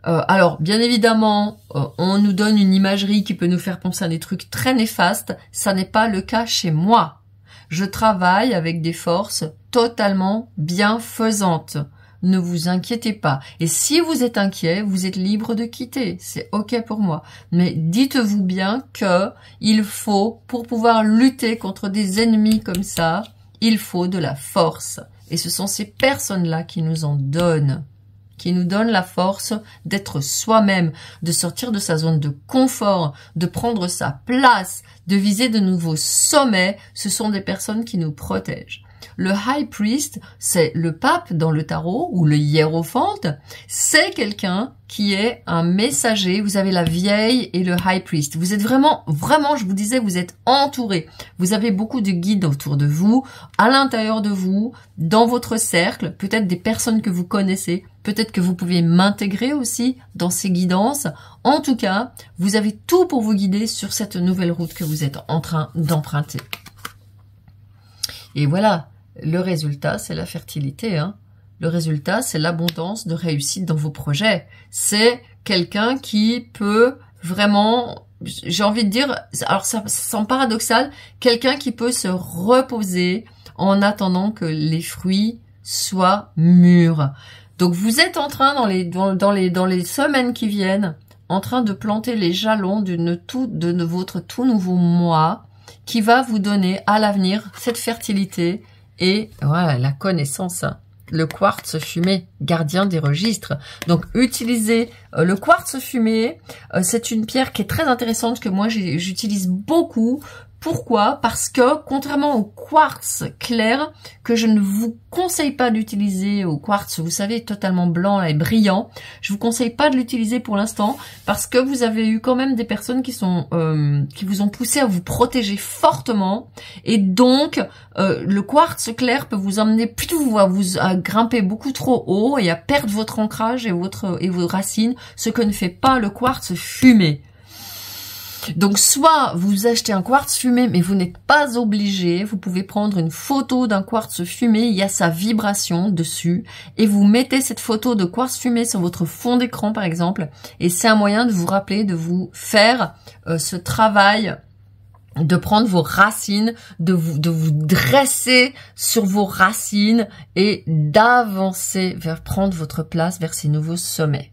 Euh, alors, bien évidemment, euh, on nous donne une imagerie qui peut nous faire penser à des trucs très néfastes. Ça n'est pas le cas chez moi. Je travaille avec des forces totalement bienfaisantes ne vous inquiétez pas. Et si vous êtes inquiet, vous êtes libre de quitter. C'est ok pour moi. Mais dites-vous bien que il faut, pour pouvoir lutter contre des ennemis comme ça, il faut de la force. Et ce sont ces personnes-là qui nous en donnent qui nous donnent la force d'être soi-même, de sortir de sa zone de confort, de prendre sa place, de viser de nouveaux sommets, ce sont des personnes qui nous protègent. Le high priest, c'est le pape dans le tarot ou le hiérophante, c'est quelqu'un qui est un messager. Vous avez la vieille et le high priest. Vous êtes vraiment, vraiment, je vous disais, vous êtes entouré. Vous avez beaucoup de guides autour de vous, à l'intérieur de vous, dans votre cercle, peut-être des personnes que vous connaissez. Peut-être que vous pouvez m'intégrer aussi dans ces guidances. En tout cas, vous avez tout pour vous guider sur cette nouvelle route que vous êtes en train d'emprunter. Et voilà, le résultat, c'est la fertilité. Hein. Le résultat, c'est l'abondance de réussite dans vos projets. C'est quelqu'un qui peut vraiment, j'ai envie de dire, alors ça, semble paradoxal, quelqu'un qui peut se reposer en attendant que les fruits soient mûrs. Donc vous êtes en train dans les semaines qui viennent en train de planter les jalons d'une de votre tout nouveau moi qui va vous donner à l'avenir cette fertilité, et voilà, la connaissance. Le quartz fumé, gardien des registres. Donc, utilisez euh, le quartz fumé. Euh, c'est une pierre qui est très intéressante que moi, j'utilise beaucoup pourquoi Parce que contrairement au quartz clair, que je ne vous conseille pas d'utiliser au quartz, vous savez, totalement blanc et brillant, je vous conseille pas de l'utiliser pour l'instant parce que vous avez eu quand même des personnes qui sont euh, qui vous ont poussé à vous protéger fortement et donc euh, le quartz clair peut vous emmener plutôt à vous à grimper beaucoup trop haut et à perdre votre ancrage et votre et vos racines, ce que ne fait pas le quartz fumé. Donc soit vous achetez un quartz fumé, mais vous n'êtes pas obligé, vous pouvez prendre une photo d'un quartz fumé, il y a sa vibration dessus, et vous mettez cette photo de quartz fumé sur votre fond d'écran par exemple, et c'est un moyen de vous rappeler, de vous faire euh, ce travail de prendre vos racines, de vous, de vous dresser sur vos racines et d'avancer vers prendre votre place vers ces nouveaux sommets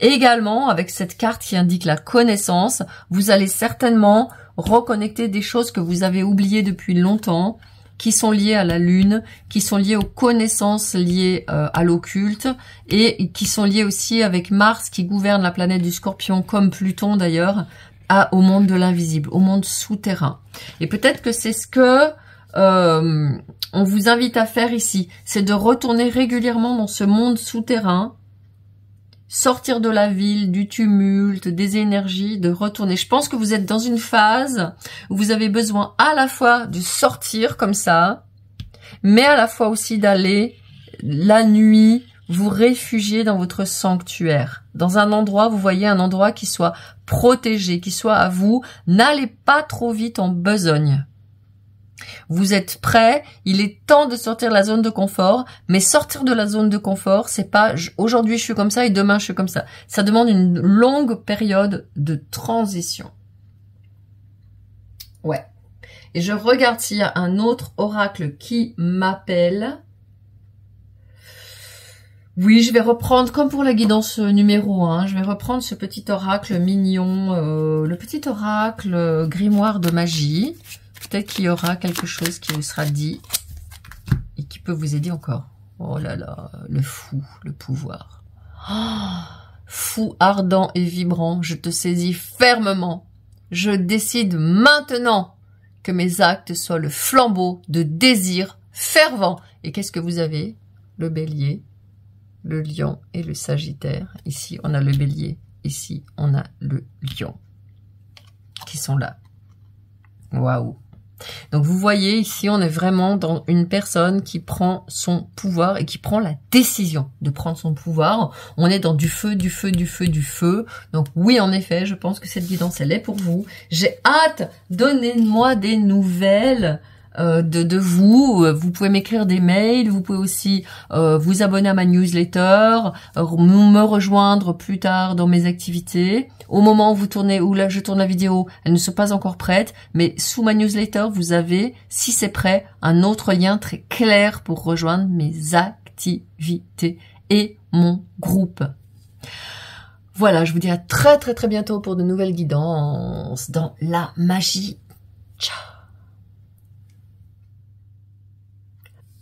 également, avec cette carte qui indique la connaissance, vous allez certainement reconnecter des choses que vous avez oubliées depuis longtemps, qui sont liées à la lune, qui sont liées aux connaissances liées euh, à l'occulte et qui sont liées aussi avec Mars qui gouverne la planète du scorpion comme Pluton d'ailleurs au monde de l'invisible, au monde souterrain. Et peut-être que c'est ce que euh, on vous invite à faire ici, c'est de retourner régulièrement dans ce monde souterrain sortir de la ville, du tumulte, des énergies, de retourner. Je pense que vous êtes dans une phase où vous avez besoin à la fois de sortir comme ça, mais à la fois aussi d'aller la nuit vous réfugier dans votre sanctuaire, dans un endroit, vous voyez un endroit qui soit protégé, qui soit à vous. N'allez pas trop vite en besogne. Vous êtes prêt, il est temps de sortir de la zone de confort, mais sortir de la zone de confort, c'est pas aujourd'hui je suis comme ça et demain je suis comme ça. Ça demande une longue période de transition. Ouais. Et je regarde s'il y a un autre oracle qui m'appelle. Oui, je vais reprendre, comme pour la guidance numéro 1, je vais reprendre ce petit oracle mignon, euh, le petit oracle euh, grimoire de magie. Peut-être qu'il y aura quelque chose qui vous sera dit et qui peut vous aider encore. Oh là là, le fou, le pouvoir. fou ardent et vibrant, je te saisis fermement. Je décide maintenant que mes actes soient le flambeau de désir fervent. Et qu'est-ce que vous avez Le bélier, le lion et le sagittaire. Ici, on a le bélier. Ici, on a le lion qui sont là. Waouh donc vous voyez ici, on est vraiment dans une personne qui prend son pouvoir et qui prend la décision de prendre son pouvoir. On est dans du feu, du feu, du feu, du feu. Donc oui, en effet, je pense que cette guidance, elle est pour vous. J'ai hâte, donnez-moi des nouvelles. Euh, de, vous. Euh, vous pouvez m'écrire des mails, vous pouvez aussi euh, vous abonner à ma newsletter, me rejoindre plus tard dans mes activités. Au moment où vous tournez, où là je tourne la vidéo, elle ne sont pas encore prête, mais sous ma newsletter, vous avez, si c'est prêt, un autre lien très clair pour rejoindre mes activités et mon groupe. Voilà, je vous dis à très très très bientôt pour de nouvelles guidances dans la magie. Ciao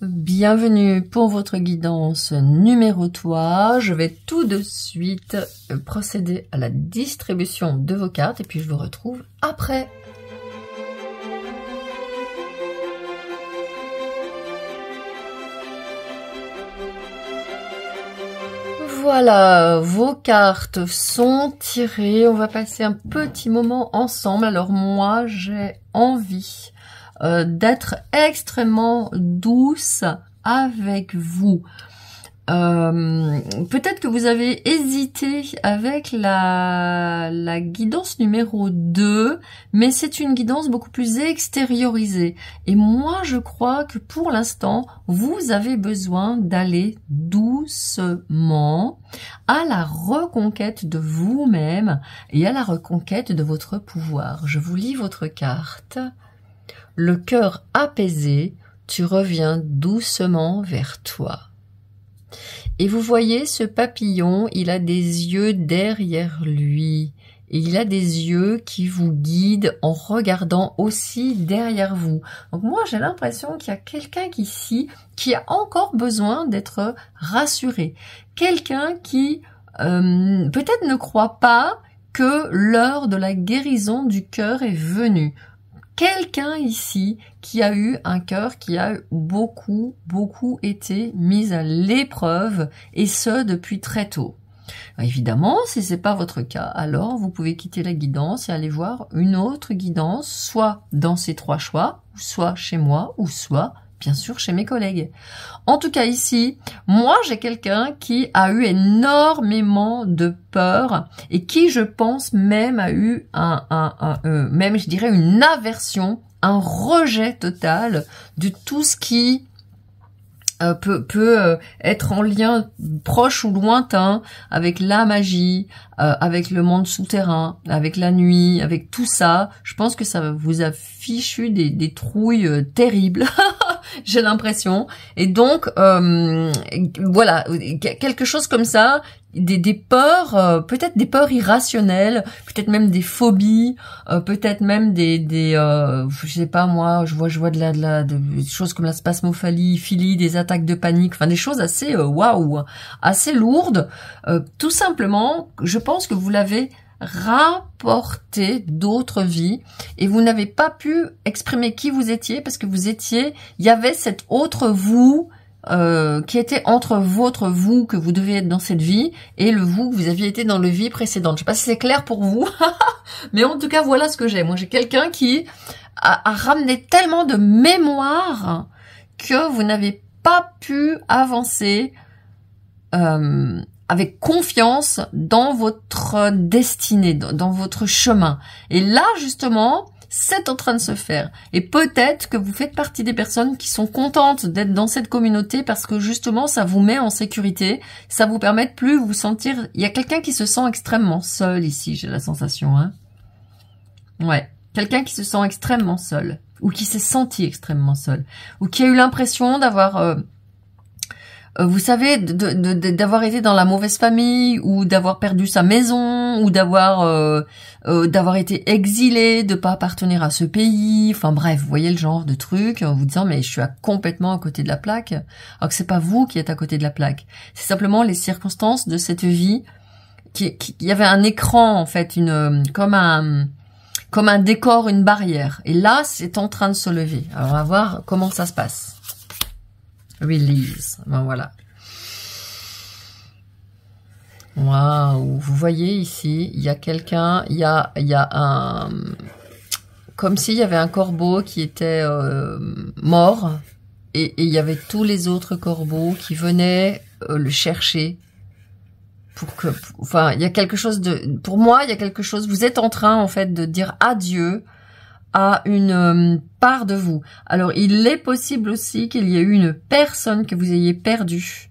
Bienvenue pour votre guidance numéro 3. Je vais tout de suite euh, procéder à la distribution de vos cartes et puis je vous retrouve après. Voilà, vos cartes sont tirées. On va passer un petit moment ensemble. Alors moi, j'ai envie euh, d'être extrêmement douce avec vous. Euh, peut-être que vous avez hésité avec la, la guidance numéro 2, mais c'est une guidance beaucoup plus extériorisée. Et moi, je crois que pour l'instant, vous avez besoin d'aller doucement à la reconquête de vous-même et à la reconquête de votre pouvoir. Je vous lis votre carte le cœur apaisé, tu reviens doucement vers toi. Et vous voyez ce papillon, il a des yeux derrière lui. il a des yeux qui vous guident en regardant aussi derrière vous. Donc moi j'ai l'impression qu'il y a quelqu'un ici qui a encore besoin d'être rassuré. Quelqu'un qui euh, peut-être ne croit pas que l'heure de la guérison du cœur est venue quelqu'un ici qui a eu un cœur qui a beaucoup, beaucoup été mis à l'épreuve, et ce depuis très tôt. Évidemment, si ce n'est pas votre cas, alors vous pouvez quitter la guidance et aller voir une autre guidance, soit dans ces trois choix, soit chez moi, ou soit bien sûr chez mes collègues. En tout cas ici, moi j'ai quelqu'un qui a eu énormément de peur et qui je pense même a eu un, euh, même je dirais une aversion, un rejet total de tout ce qui euh, peut, euh, être en lien proche ou lointain avec la magie, euh, avec le monde souterrain, avec la nuit, avec tout ça. Je pense que ça vous a fichu des, des trouilles terribles, j'ai l'impression. Et donc, voilà, quelque chose comme ça des, peurs, euh, peut-être des peurs irrationnelles, peut-être même des phobies, euh, peut-être même des, des euh, je sais pas moi, je vois, je vois de la, de la des choses comme la spasmophilie, philie, des attaques de panique, enfin des choses assez euh, waouh, assez lourdes. tout simplement, je pense que vous l'avez rapporté d'autres vies et vous n'avez pas pu exprimer qui vous étiez parce que vous étiez, il y avait cet autre vous euh, qui était entre votre vous que vous devez être dans cette vie et le vous que vous aviez été dans le vie précédente. Je sais pas si c'est clair pour vous, mais en tout cas voilà ce que j'ai. Moi j'ai quelqu'un qui a, ramené tellement de mémoire que vous n'avez pas pu avancer euh, avec confiance dans votre destinée, dans votre chemin. Et là justement, c'est en train de se faire. Et peut-être que vous faites partie des personnes qui sont contentes d'être dans cette communauté parce que justement ça vous met en sécurité, ça vous permet de plus vous sentir... Il y a quelqu'un qui se sent extrêmement seul ici, j'ai la sensation. Hein ouais, quelqu'un qui se sent extrêmement seul ou qui s'est senti extrêmement seul ou qui a eu l'impression d'avoir... Euh, euh, vous savez, d'avoir été dans la mauvaise famille ou d'avoir perdu sa maison ou d'avoir euh, euh, d'avoir été exilé, de pas appartenir à ce pays. Enfin bref, vous voyez le genre de truc en vous disant mais je suis complètement à côté de la plaque. Alors que c'est pas vous qui êtes à côté de la plaque. C'est simplement les circonstances de cette vie. Qui, y avait un écran en fait, une comme un comme un décor, une barrière. Et là, c'est en train de se lever. Alors on va voir comment ça se passe. Release. Ben voilà. Waouh, vous voyez ici, il y a quelqu'un, il y a, il y a un... Comme s'il y avait un corbeau qui était euh, mort et, il y avait tous les autres corbeaux qui venaient euh, le chercher. Pour que, enfin, il y a quelque chose de, pour moi, il y a quelque chose, vous êtes en train, en fait, de dire adieu à une euh, part de vous. Alors, il est possible aussi qu'il y ait eu une personne que vous ayez perdue.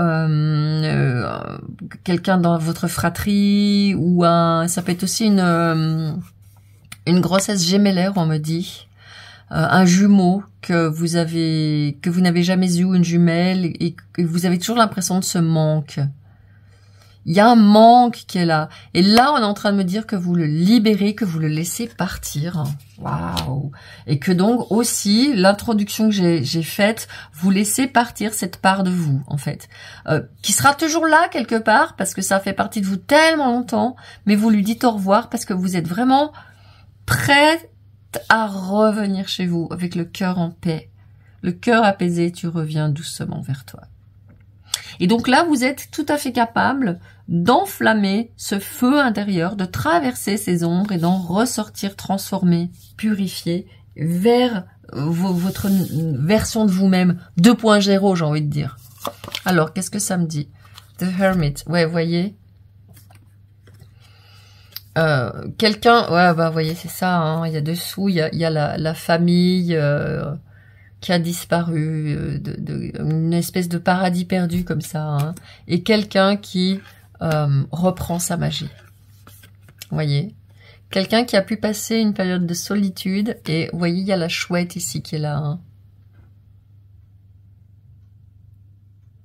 Euh, euh, quelqu'un dans votre fratrie ou un ça peut être aussi une euh, une grossesse gémellaire on me dit un jumeau que vous avez que vous n'avez jamais eu une jumelle et que vous avez toujours l'impression de ce manque il y a un manque qui est là. Et là, on est en train de me dire que vous le libérez, que vous le laissez partir. Waouh Et que donc aussi, l'introduction que j'ai faite, vous laissez partir cette part de vous, en fait. Euh, qui sera toujours là, quelque part, parce que ça fait partie de vous tellement longtemps, mais vous lui dites au revoir parce que vous êtes vraiment prête à revenir chez vous avec le cœur en paix. Le cœur apaisé, tu reviens doucement vers toi. Et donc là, vous êtes tout à fait capable d'enflammer ce feu intérieur, de traverser ces ombres et d'en ressortir transformé, purifié vers euh, votre version de vous-même 2.0, j'ai envie de dire. Alors, qu'est-ce que ça me dit The Hermit, ouais, voyez. Euh, quelqu'un, ouais, bah, voyez, c'est ça, hein. il y a dessous, il y a, la, famille... Euh, qui a disparu, euh, de, une espèce de paradis perdu comme ça, hein. et quelqu'un qui euh, reprend sa magie. Vous voyez Quelqu'un qui a pu passer une période de solitude, et vous voyez, il y a la chouette ici qui est là. Hein.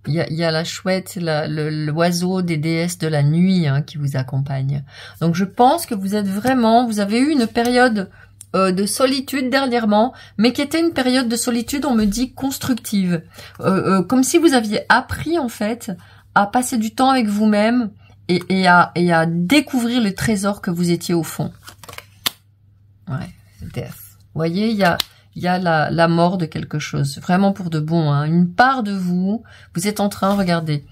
Il y, a, la chouette, l'oiseau des déesses de la nuit hein, qui vous accompagne. Donc je pense que vous êtes vraiment, vous avez eu une période euh, de solitude dernièrement, mais qui était une période de solitude, on me dit, constructive. Euh, euh, comme si vous aviez appris, en fait, à passer du temps avec vous-même et, et, à, et à découvrir le trésor que vous étiez au fond. Ouais, death. Vous voyez, il y a, il y a la, la, mort de quelque chose, vraiment pour de bon. Hein. Une part de vous, vous êtes en train, regardez,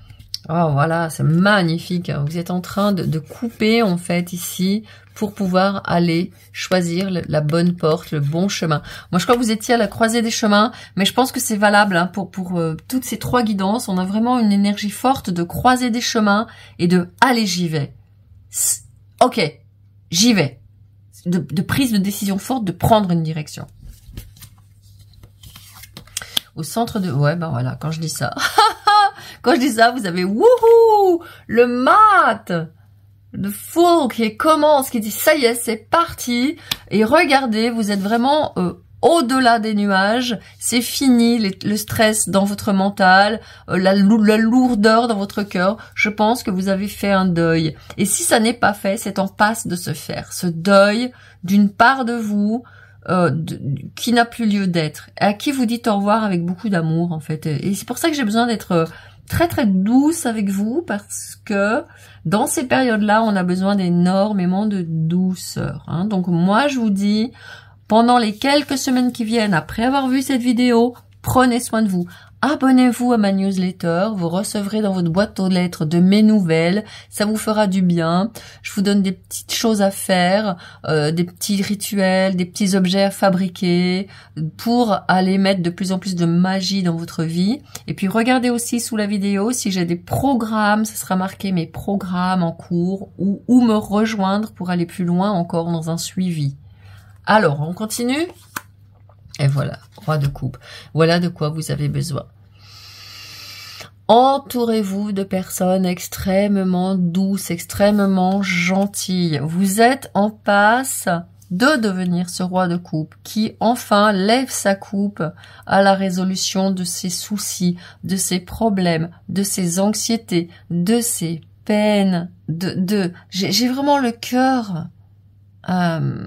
Oh voilà, c'est magnifique. Vous êtes en train de, de, couper en fait ici pour pouvoir aller choisir la bonne porte, le bon chemin. Moi je crois que vous étiez à la croisée des chemins, mais je pense que c'est valable hein, pour, pour euh, toutes ces trois guidances. On a vraiment une énergie forte de croiser des chemins et de aller j'y vais. Ok, j'y vais. De, de prise de décision forte, de prendre une direction au centre de... Ouais, ben voilà, quand je dis ça, Quand je dis ça, vous avez wouhou, le mat, le fou qui commence, qui dit ça y est, c'est parti. Et regardez, vous êtes vraiment euh, au-delà des nuages, c'est fini le stress dans votre mental, euh, la, lourdeur dans votre cœur. Je pense que vous avez fait un deuil. Et si ça n'est pas fait, c'est en passe de se faire. Ce deuil d'une part de vous euh, qui n'a plus lieu d'être, à qui vous dites au revoir avec beaucoup d'amour en fait. Et, et c'est pour ça que j'ai besoin d'être très très douce avec vous parce que dans ces périodes-là, on a besoin d'énormément de douceur. Hein. Donc moi, je vous dis, pendant les quelques semaines qui viennent, après avoir vu cette vidéo, prenez soin de vous. Abonnez-vous à ma newsletter, vous recevrez dans votre boîte aux lettres de mes nouvelles, ça vous fera du bien. Je vous donne des petites choses à faire, euh, des petits rituels, des petits objets à fabriquer pour aller mettre de plus en plus de magie dans votre vie. Et puis regardez aussi sous la vidéo si j'ai des programmes, ça sera marqué mes programmes en cours ou où me rejoindre pour aller plus loin encore dans un suivi. Alors, on continue et voilà, roi de coupe. Voilà de quoi vous avez besoin. Entourez-vous de personnes extrêmement douces, extrêmement gentilles. Vous êtes en passe de devenir ce roi de coupe qui enfin lève sa coupe à la résolution de ses soucis, de ses problèmes, de ses anxiétés, de ses peines, de... de... J'ai vraiment le cœur euh,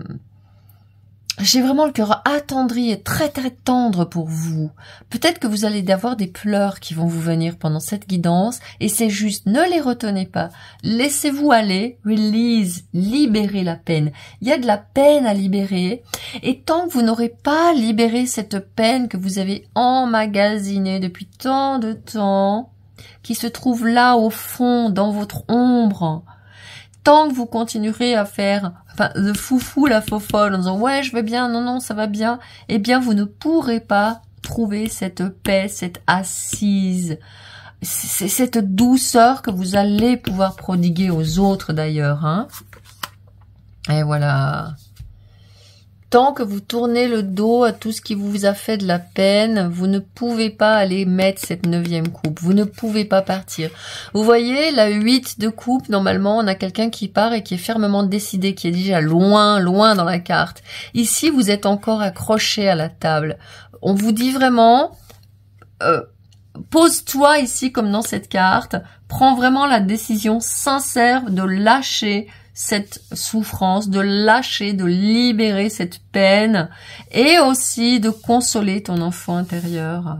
j'ai vraiment le cœur attendri et très très tendre pour vous. Peut-être que vous allez avoir des pleurs qui vont vous venir pendant cette guidance, et c'est juste, ne les retenez pas. Laissez-vous aller, release, libérez la peine. Il y a de la peine à libérer, et tant que vous n'aurez pas libéré cette peine que vous avez emmagasinée depuis tant de temps, qui se trouve là au fond, dans votre ombre, tant que vous continuerez à faire enfin, le foufou, la faux en disant ouais je vais bien, non non ça va bien, eh bien vous ne pourrez pas trouver cette paix, cette assise, cette douceur que vous allez pouvoir prodiguer aux autres d'ailleurs. Hein. Et voilà. Tant que vous tournez le dos à tout ce qui vous a fait de la peine, vous ne pouvez pas aller mettre cette neuvième coupe. Vous ne pouvez pas partir. Vous voyez, la huit de coupe, normalement, on a quelqu'un qui part et qui est fermement décidé, qui est déjà loin, loin dans la carte. Ici, vous êtes encore accroché à la table. On vous dit vraiment, euh, pose-toi ici comme dans cette carte, prends vraiment la décision sincère de lâcher cette souffrance, de lâcher, de libérer cette peine et aussi de consoler ton enfant intérieur,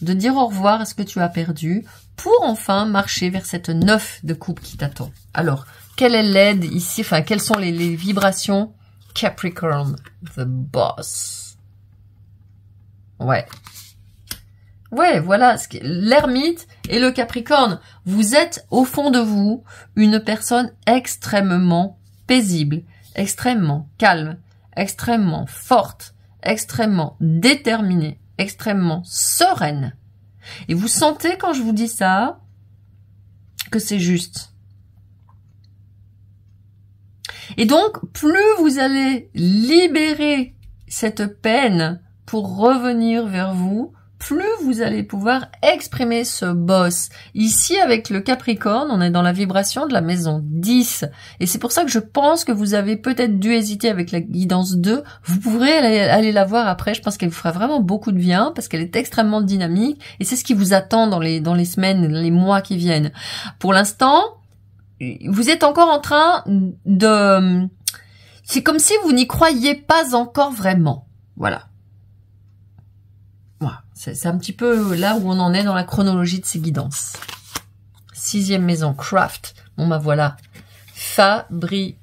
de dire au revoir à ce que tu as perdu pour enfin marcher vers cette neuf de coupe qui t'attend. Alors, quelle est l'aide ici, enfin, quelles sont les, vibrations Capricorn, the boss. Ouais, Ouais, voilà, l'ermite et le capricorne. Vous êtes au fond de vous une personne extrêmement paisible, extrêmement calme, extrêmement forte, extrêmement déterminée, extrêmement sereine. Et vous sentez quand je vous dis ça que c'est juste. Et donc, plus vous allez libérer cette peine pour revenir vers vous, plus vous allez pouvoir exprimer ce boss. Ici, avec le Capricorne, on est dans la vibration de la maison 10. Et c'est pour ça que je pense que vous avez peut-être dû hésiter avec la guidance 2. Vous pourrez aller, la voir après. Je pense qu'elle vous fera vraiment beaucoup de bien parce qu'elle est extrêmement dynamique et c'est ce qui vous attend dans les, dans les semaines, les mois qui viennent. Pour l'instant, vous êtes encore en train de... C'est comme si vous n'y croyiez pas encore vraiment. Voilà c'est un petit peu là où on en est dans la chronologie de ces guidances. Sixième maison, craft. Bon, ben voilà. Fabri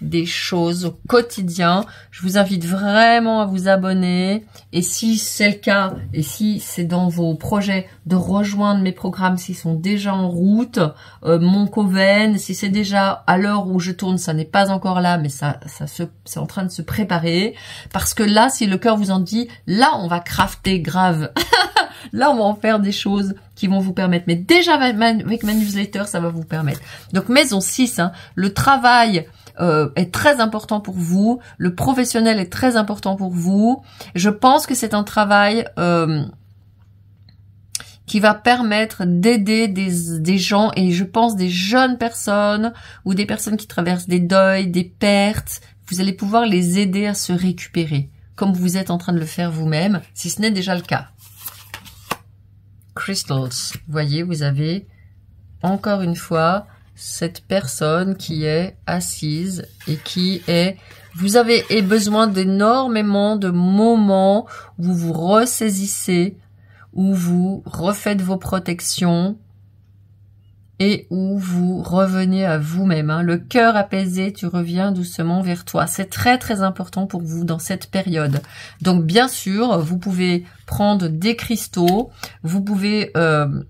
des choses au quotidien. Je vous invite vraiment à vous abonner. Et si c'est le cas, et si c'est dans vos projets de rejoindre mes programmes s'ils sont déjà en route, euh, mon coven, si c'est déjà à l'heure où je tourne, ça n'est pas encore là, mais ça, ça c'est en train de se préparer. Parce que là, si le cœur vous en dit, là, on va crafter grave. Là, on va en faire des choses qui vont vous permettre. Mais déjà, avec ma newsletter, ça va vous permettre. Donc, maison hein, 6, le travail euh, est très important pour vous, le professionnel est très important pour vous. Je pense que c'est un travail euh, qui va permettre d'aider des, des, gens et je pense des jeunes personnes ou des personnes qui traversent des deuils, des pertes. Vous allez pouvoir les aider à se récupérer comme vous êtes en train de le faire vous-même, si ce n'est déjà le cas. Crystals, voyez, vous avez encore une fois cette personne qui est assise et qui est vous avez besoin d'énormément de moments où vous vous ressaisissez, où vous refaites vos protections et où vous revenez à vous-même. Hein. Le cœur apaisé, tu reviens doucement vers toi. C'est très très important pour vous dans cette période. Donc bien sûr, vous pouvez prendre des cristaux, vous pouvez euh,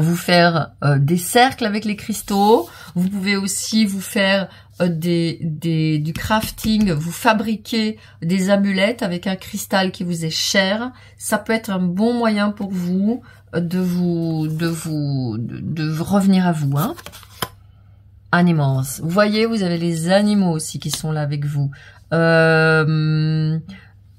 vous faire euh, des cercles avec les cristaux. Vous pouvez aussi vous faire euh, des, du crafting, vous fabriquer des amulettes avec un cristal qui vous est cher. Ça peut être un bon moyen pour vous euh, de vous de vous de, revenir à vous. Hein. Animals. Vous voyez, vous avez les animaux aussi qui sont là avec vous. Euh,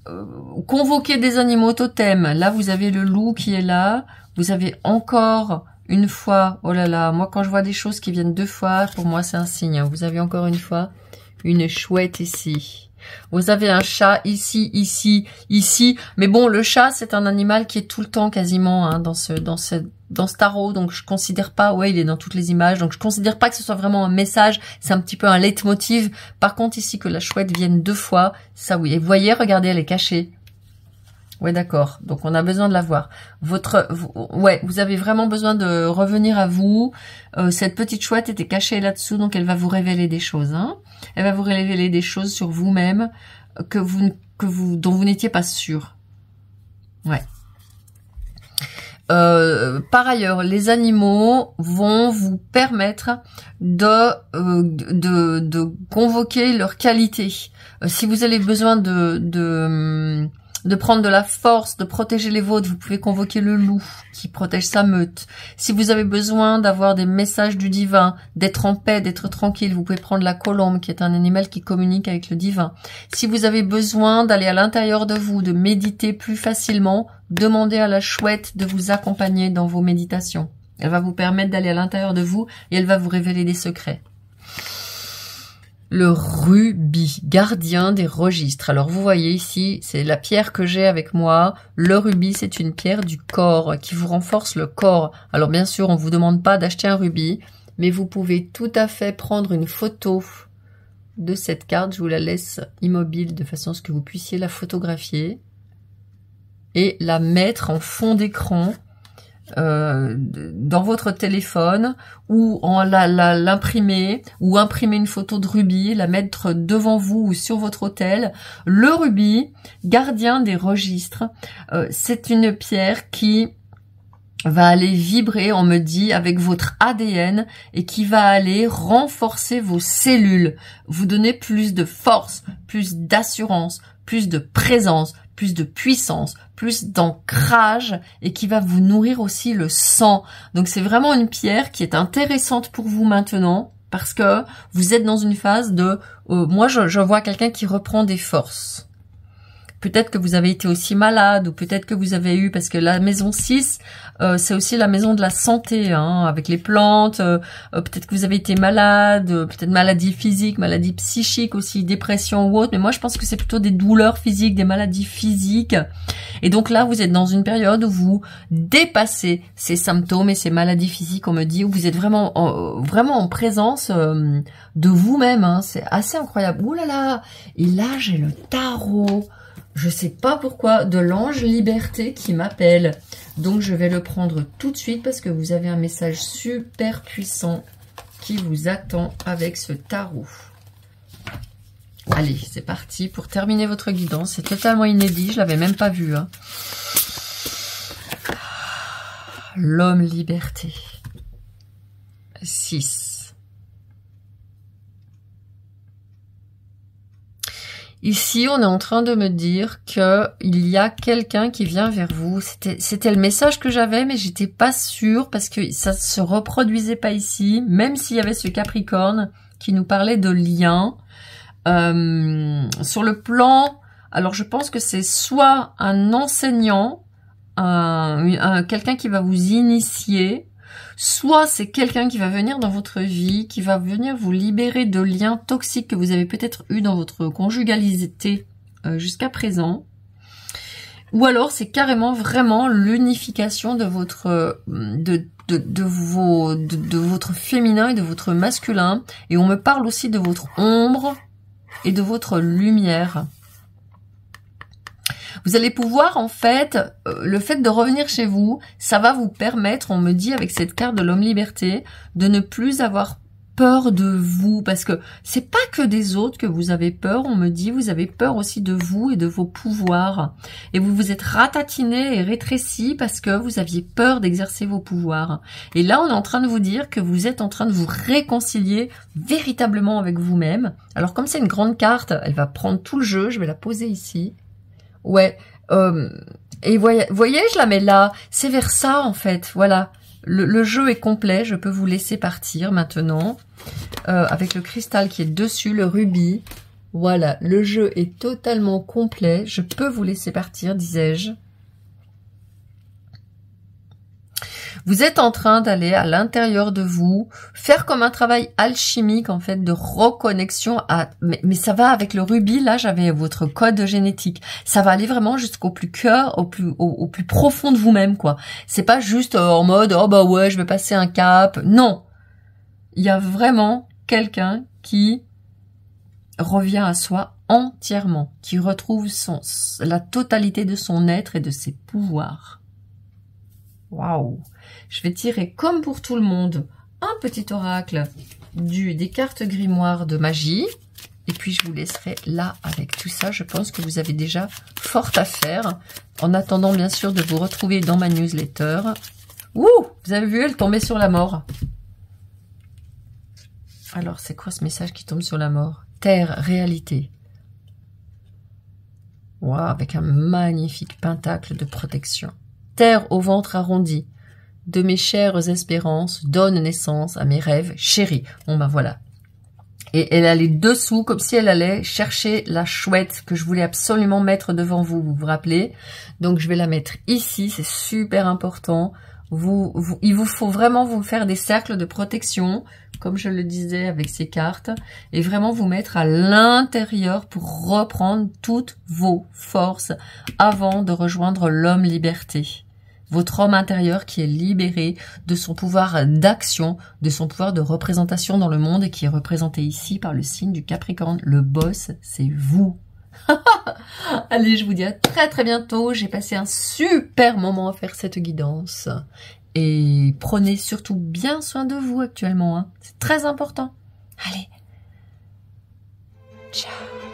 euh, convoquer des animaux totems. Là, vous avez le loup qui est là. Vous avez encore une fois. Oh là là, moi quand je vois des choses qui viennent deux fois, pour moi c'est un signe. Hein. Vous avez encore une fois une chouette ici. Vous avez un chat ici, ici, ici. Mais bon, le chat, c'est un animal qui est tout le temps quasiment hein, dans ce dans ce dans ce tarot, donc je considère pas, ouais, il est dans toutes les images, donc je considère pas que ce soit vraiment un message, c'est un petit peu un leitmotiv. Par contre, ici, que la chouette vienne deux fois, ça oui. Et vous voyez, regardez, elle est cachée. Ouais, d'accord. Donc on a besoin de la voir. Votre, vous, ouais, vous avez vraiment besoin de revenir à vous. Euh, cette petite chouette était cachée là-dessous, donc elle va vous révéler des choses. Hein. Elle va vous révéler des choses sur vous-même euh, que vous, que vous, dont vous n'étiez pas sûr. Ouais. Euh, par ailleurs, les animaux vont vous permettre de, de, de, convoquer leurs qualités. si vous avez besoin de, de hum, de prendre de la force, de protéger les vôtres, vous pouvez convoquer le loup qui protège sa meute. Si vous avez besoin d'avoir des messages du divin, d'être en paix, d'être tranquille, vous pouvez prendre la colombe qui est un animal qui communique avec le divin. Si vous avez besoin d'aller à l'intérieur de vous, de méditer plus facilement, demandez à la chouette de vous accompagner dans vos méditations. Elle va vous permettre d'aller à l'intérieur de vous et elle va vous révéler des secrets le rubis, gardien des registres. Alors vous voyez ici, c'est la pierre que j'ai avec moi. Le rubis, c'est une pierre du corps qui vous renforce le corps. Alors bien sûr, on ne vous demande pas d'acheter un rubis, mais vous pouvez tout à fait prendre une photo de cette carte. Je vous la laisse immobile de façon à ce que vous puissiez la photographier et la mettre en fond d'écran euh, dans votre téléphone ou en l'imprimer ou imprimer une photo de rubis, la mettre devant vous ou sur votre hôtel. Le rubis, gardien des registres, euh, c'est une pierre qui va aller vibrer, on me dit, avec votre ADN et qui va aller renforcer vos cellules, vous donner plus de force, plus d'assurance, plus de présence, plus de puissance, plus d'ancrage et qui va vous nourrir aussi le sang. Donc c'est vraiment une pierre qui est intéressante pour vous maintenant parce que vous êtes dans une phase de euh, moi je vois quelqu'un qui reprend des forces peut-être que vous avez été aussi malade ou peut-être que vous avez eu, parce que la maison 6, euh, c'est aussi la maison de la santé, hein, avec les plantes, euh, euh, peut-être que vous avez été malade, peut-être maladie physique, maladie psychique aussi, dépression ou autre, mais moi je pense que c'est plutôt des douleurs physiques, des maladies physiques. Et donc là, vous êtes dans une période où vous dépassez ces symptômes et ces maladies physiques, on me dit, où vous êtes vraiment en, vraiment en présence de vous-même, hein. c'est assez incroyable. Ouh là là, et là j'ai le tarot je sais pas pourquoi, de l'ange liberté qui m'appelle. Donc je vais le prendre tout de suite parce que vous avez un message super puissant qui vous attend avec ce tarot. Allez, c'est parti pour terminer votre guidance. C'est totalement inédit, je l'avais même pas vu. Hein. Ah, l'homme liberté. 6. Ici, on est en train de me dire qu'il il y a quelqu'un qui vient vers vous. C'était le message que j'avais, mais j'étais pas sûre parce que ça se reproduisait pas ici. Même s'il y avait ce Capricorne qui nous parlait de lien euh, sur le plan. Alors, je pense que c'est soit un enseignant, quelqu'un qui va vous initier Soit c'est quelqu'un qui va venir dans votre vie, qui va venir vous libérer de liens toxiques que vous avez peut-être eu dans votre conjugalité euh, jusqu'à présent. Ou alors c'est carrément vraiment l'unification de votre euh, de, de, de, vos, de votre féminin et de votre masculin. Et on me parle aussi de votre ombre et de votre lumière. Vous allez pouvoir en fait, euh, le fait de revenir chez vous, ça va vous permettre, on me dit avec cette carte de l'homme liberté, de ne plus avoir peur de vous parce que c'est pas que des autres que vous avez peur, on me dit vous avez peur aussi de vous et de vos pouvoirs et vous vous êtes ratatiné et rétréci parce que vous aviez peur d'exercer vos pouvoirs. Et là on est en train de vous dire que vous êtes en train de vous réconcilier véritablement avec vous-même. Alors comme c'est une grande carte, elle va prendre tout le jeu, je vais la poser ici. Ouais. Euh, et voyez, je la mets là. C'est vers ça, en fait. Voilà. Le, le, jeu est complet. Je peux vous laisser partir maintenant. Euh, avec le cristal qui est dessus, le rubis. Voilà. Le jeu est totalement complet. Je peux vous laisser partir, disais-je. Vous êtes en train d'aller à l'intérieur de vous, faire comme un travail alchimique en fait de reconnexion à. Mais, ça va avec le rubis. Là, j'avais votre code génétique. Ça va aller vraiment jusqu'au plus cœur, au plus au, plus profond de vous-même quoi. C'est pas juste euh, en mode oh bah ouais, je vais passer un cap. Non, il y a vraiment quelqu'un qui revient à soi entièrement, qui retrouve son, la totalité de son être et de ses pouvoirs. Waouh Je vais tirer, comme pour tout le monde, un petit oracle du, des cartes grimoires de magie. Et puis, je vous laisserai là avec tout ça. Je pense que vous avez déjà fort à faire. En attendant, bien sûr, de vous retrouver dans ma newsletter. Ouh Vous avez vu, elle tomber sur la mort. Alors, c'est quoi ce message qui tombe sur la mort Terre, réalité. Waouh Avec un magnifique pentacle de protection terre au ventre arrondi. De mes chères espérances, donne naissance à mes rêves chéris. Bon ben voilà. Et elle allait dessous, comme si elle allait chercher la chouette que je voulais absolument mettre devant vous, vous vous rappelez. Donc je vais la mettre ici, c'est super important. Vous, vous, il vous faut vraiment vous faire des cercles de protection, comme je le disais avec ces cartes, et vraiment vous mettre à l'intérieur pour reprendre toutes vos forces avant de rejoindre l'homme liberté votre homme intérieur qui est libéré de son pouvoir d'action, de son pouvoir de représentation dans le monde et qui est représenté ici par le signe du Capricorne. Le boss, c'est vous. Allez, je vous dis à très très bientôt. J'ai passé un super moment à faire cette guidance. Et prenez surtout bien soin de vous actuellement. Hein. C'est très important. Allez. Ciao.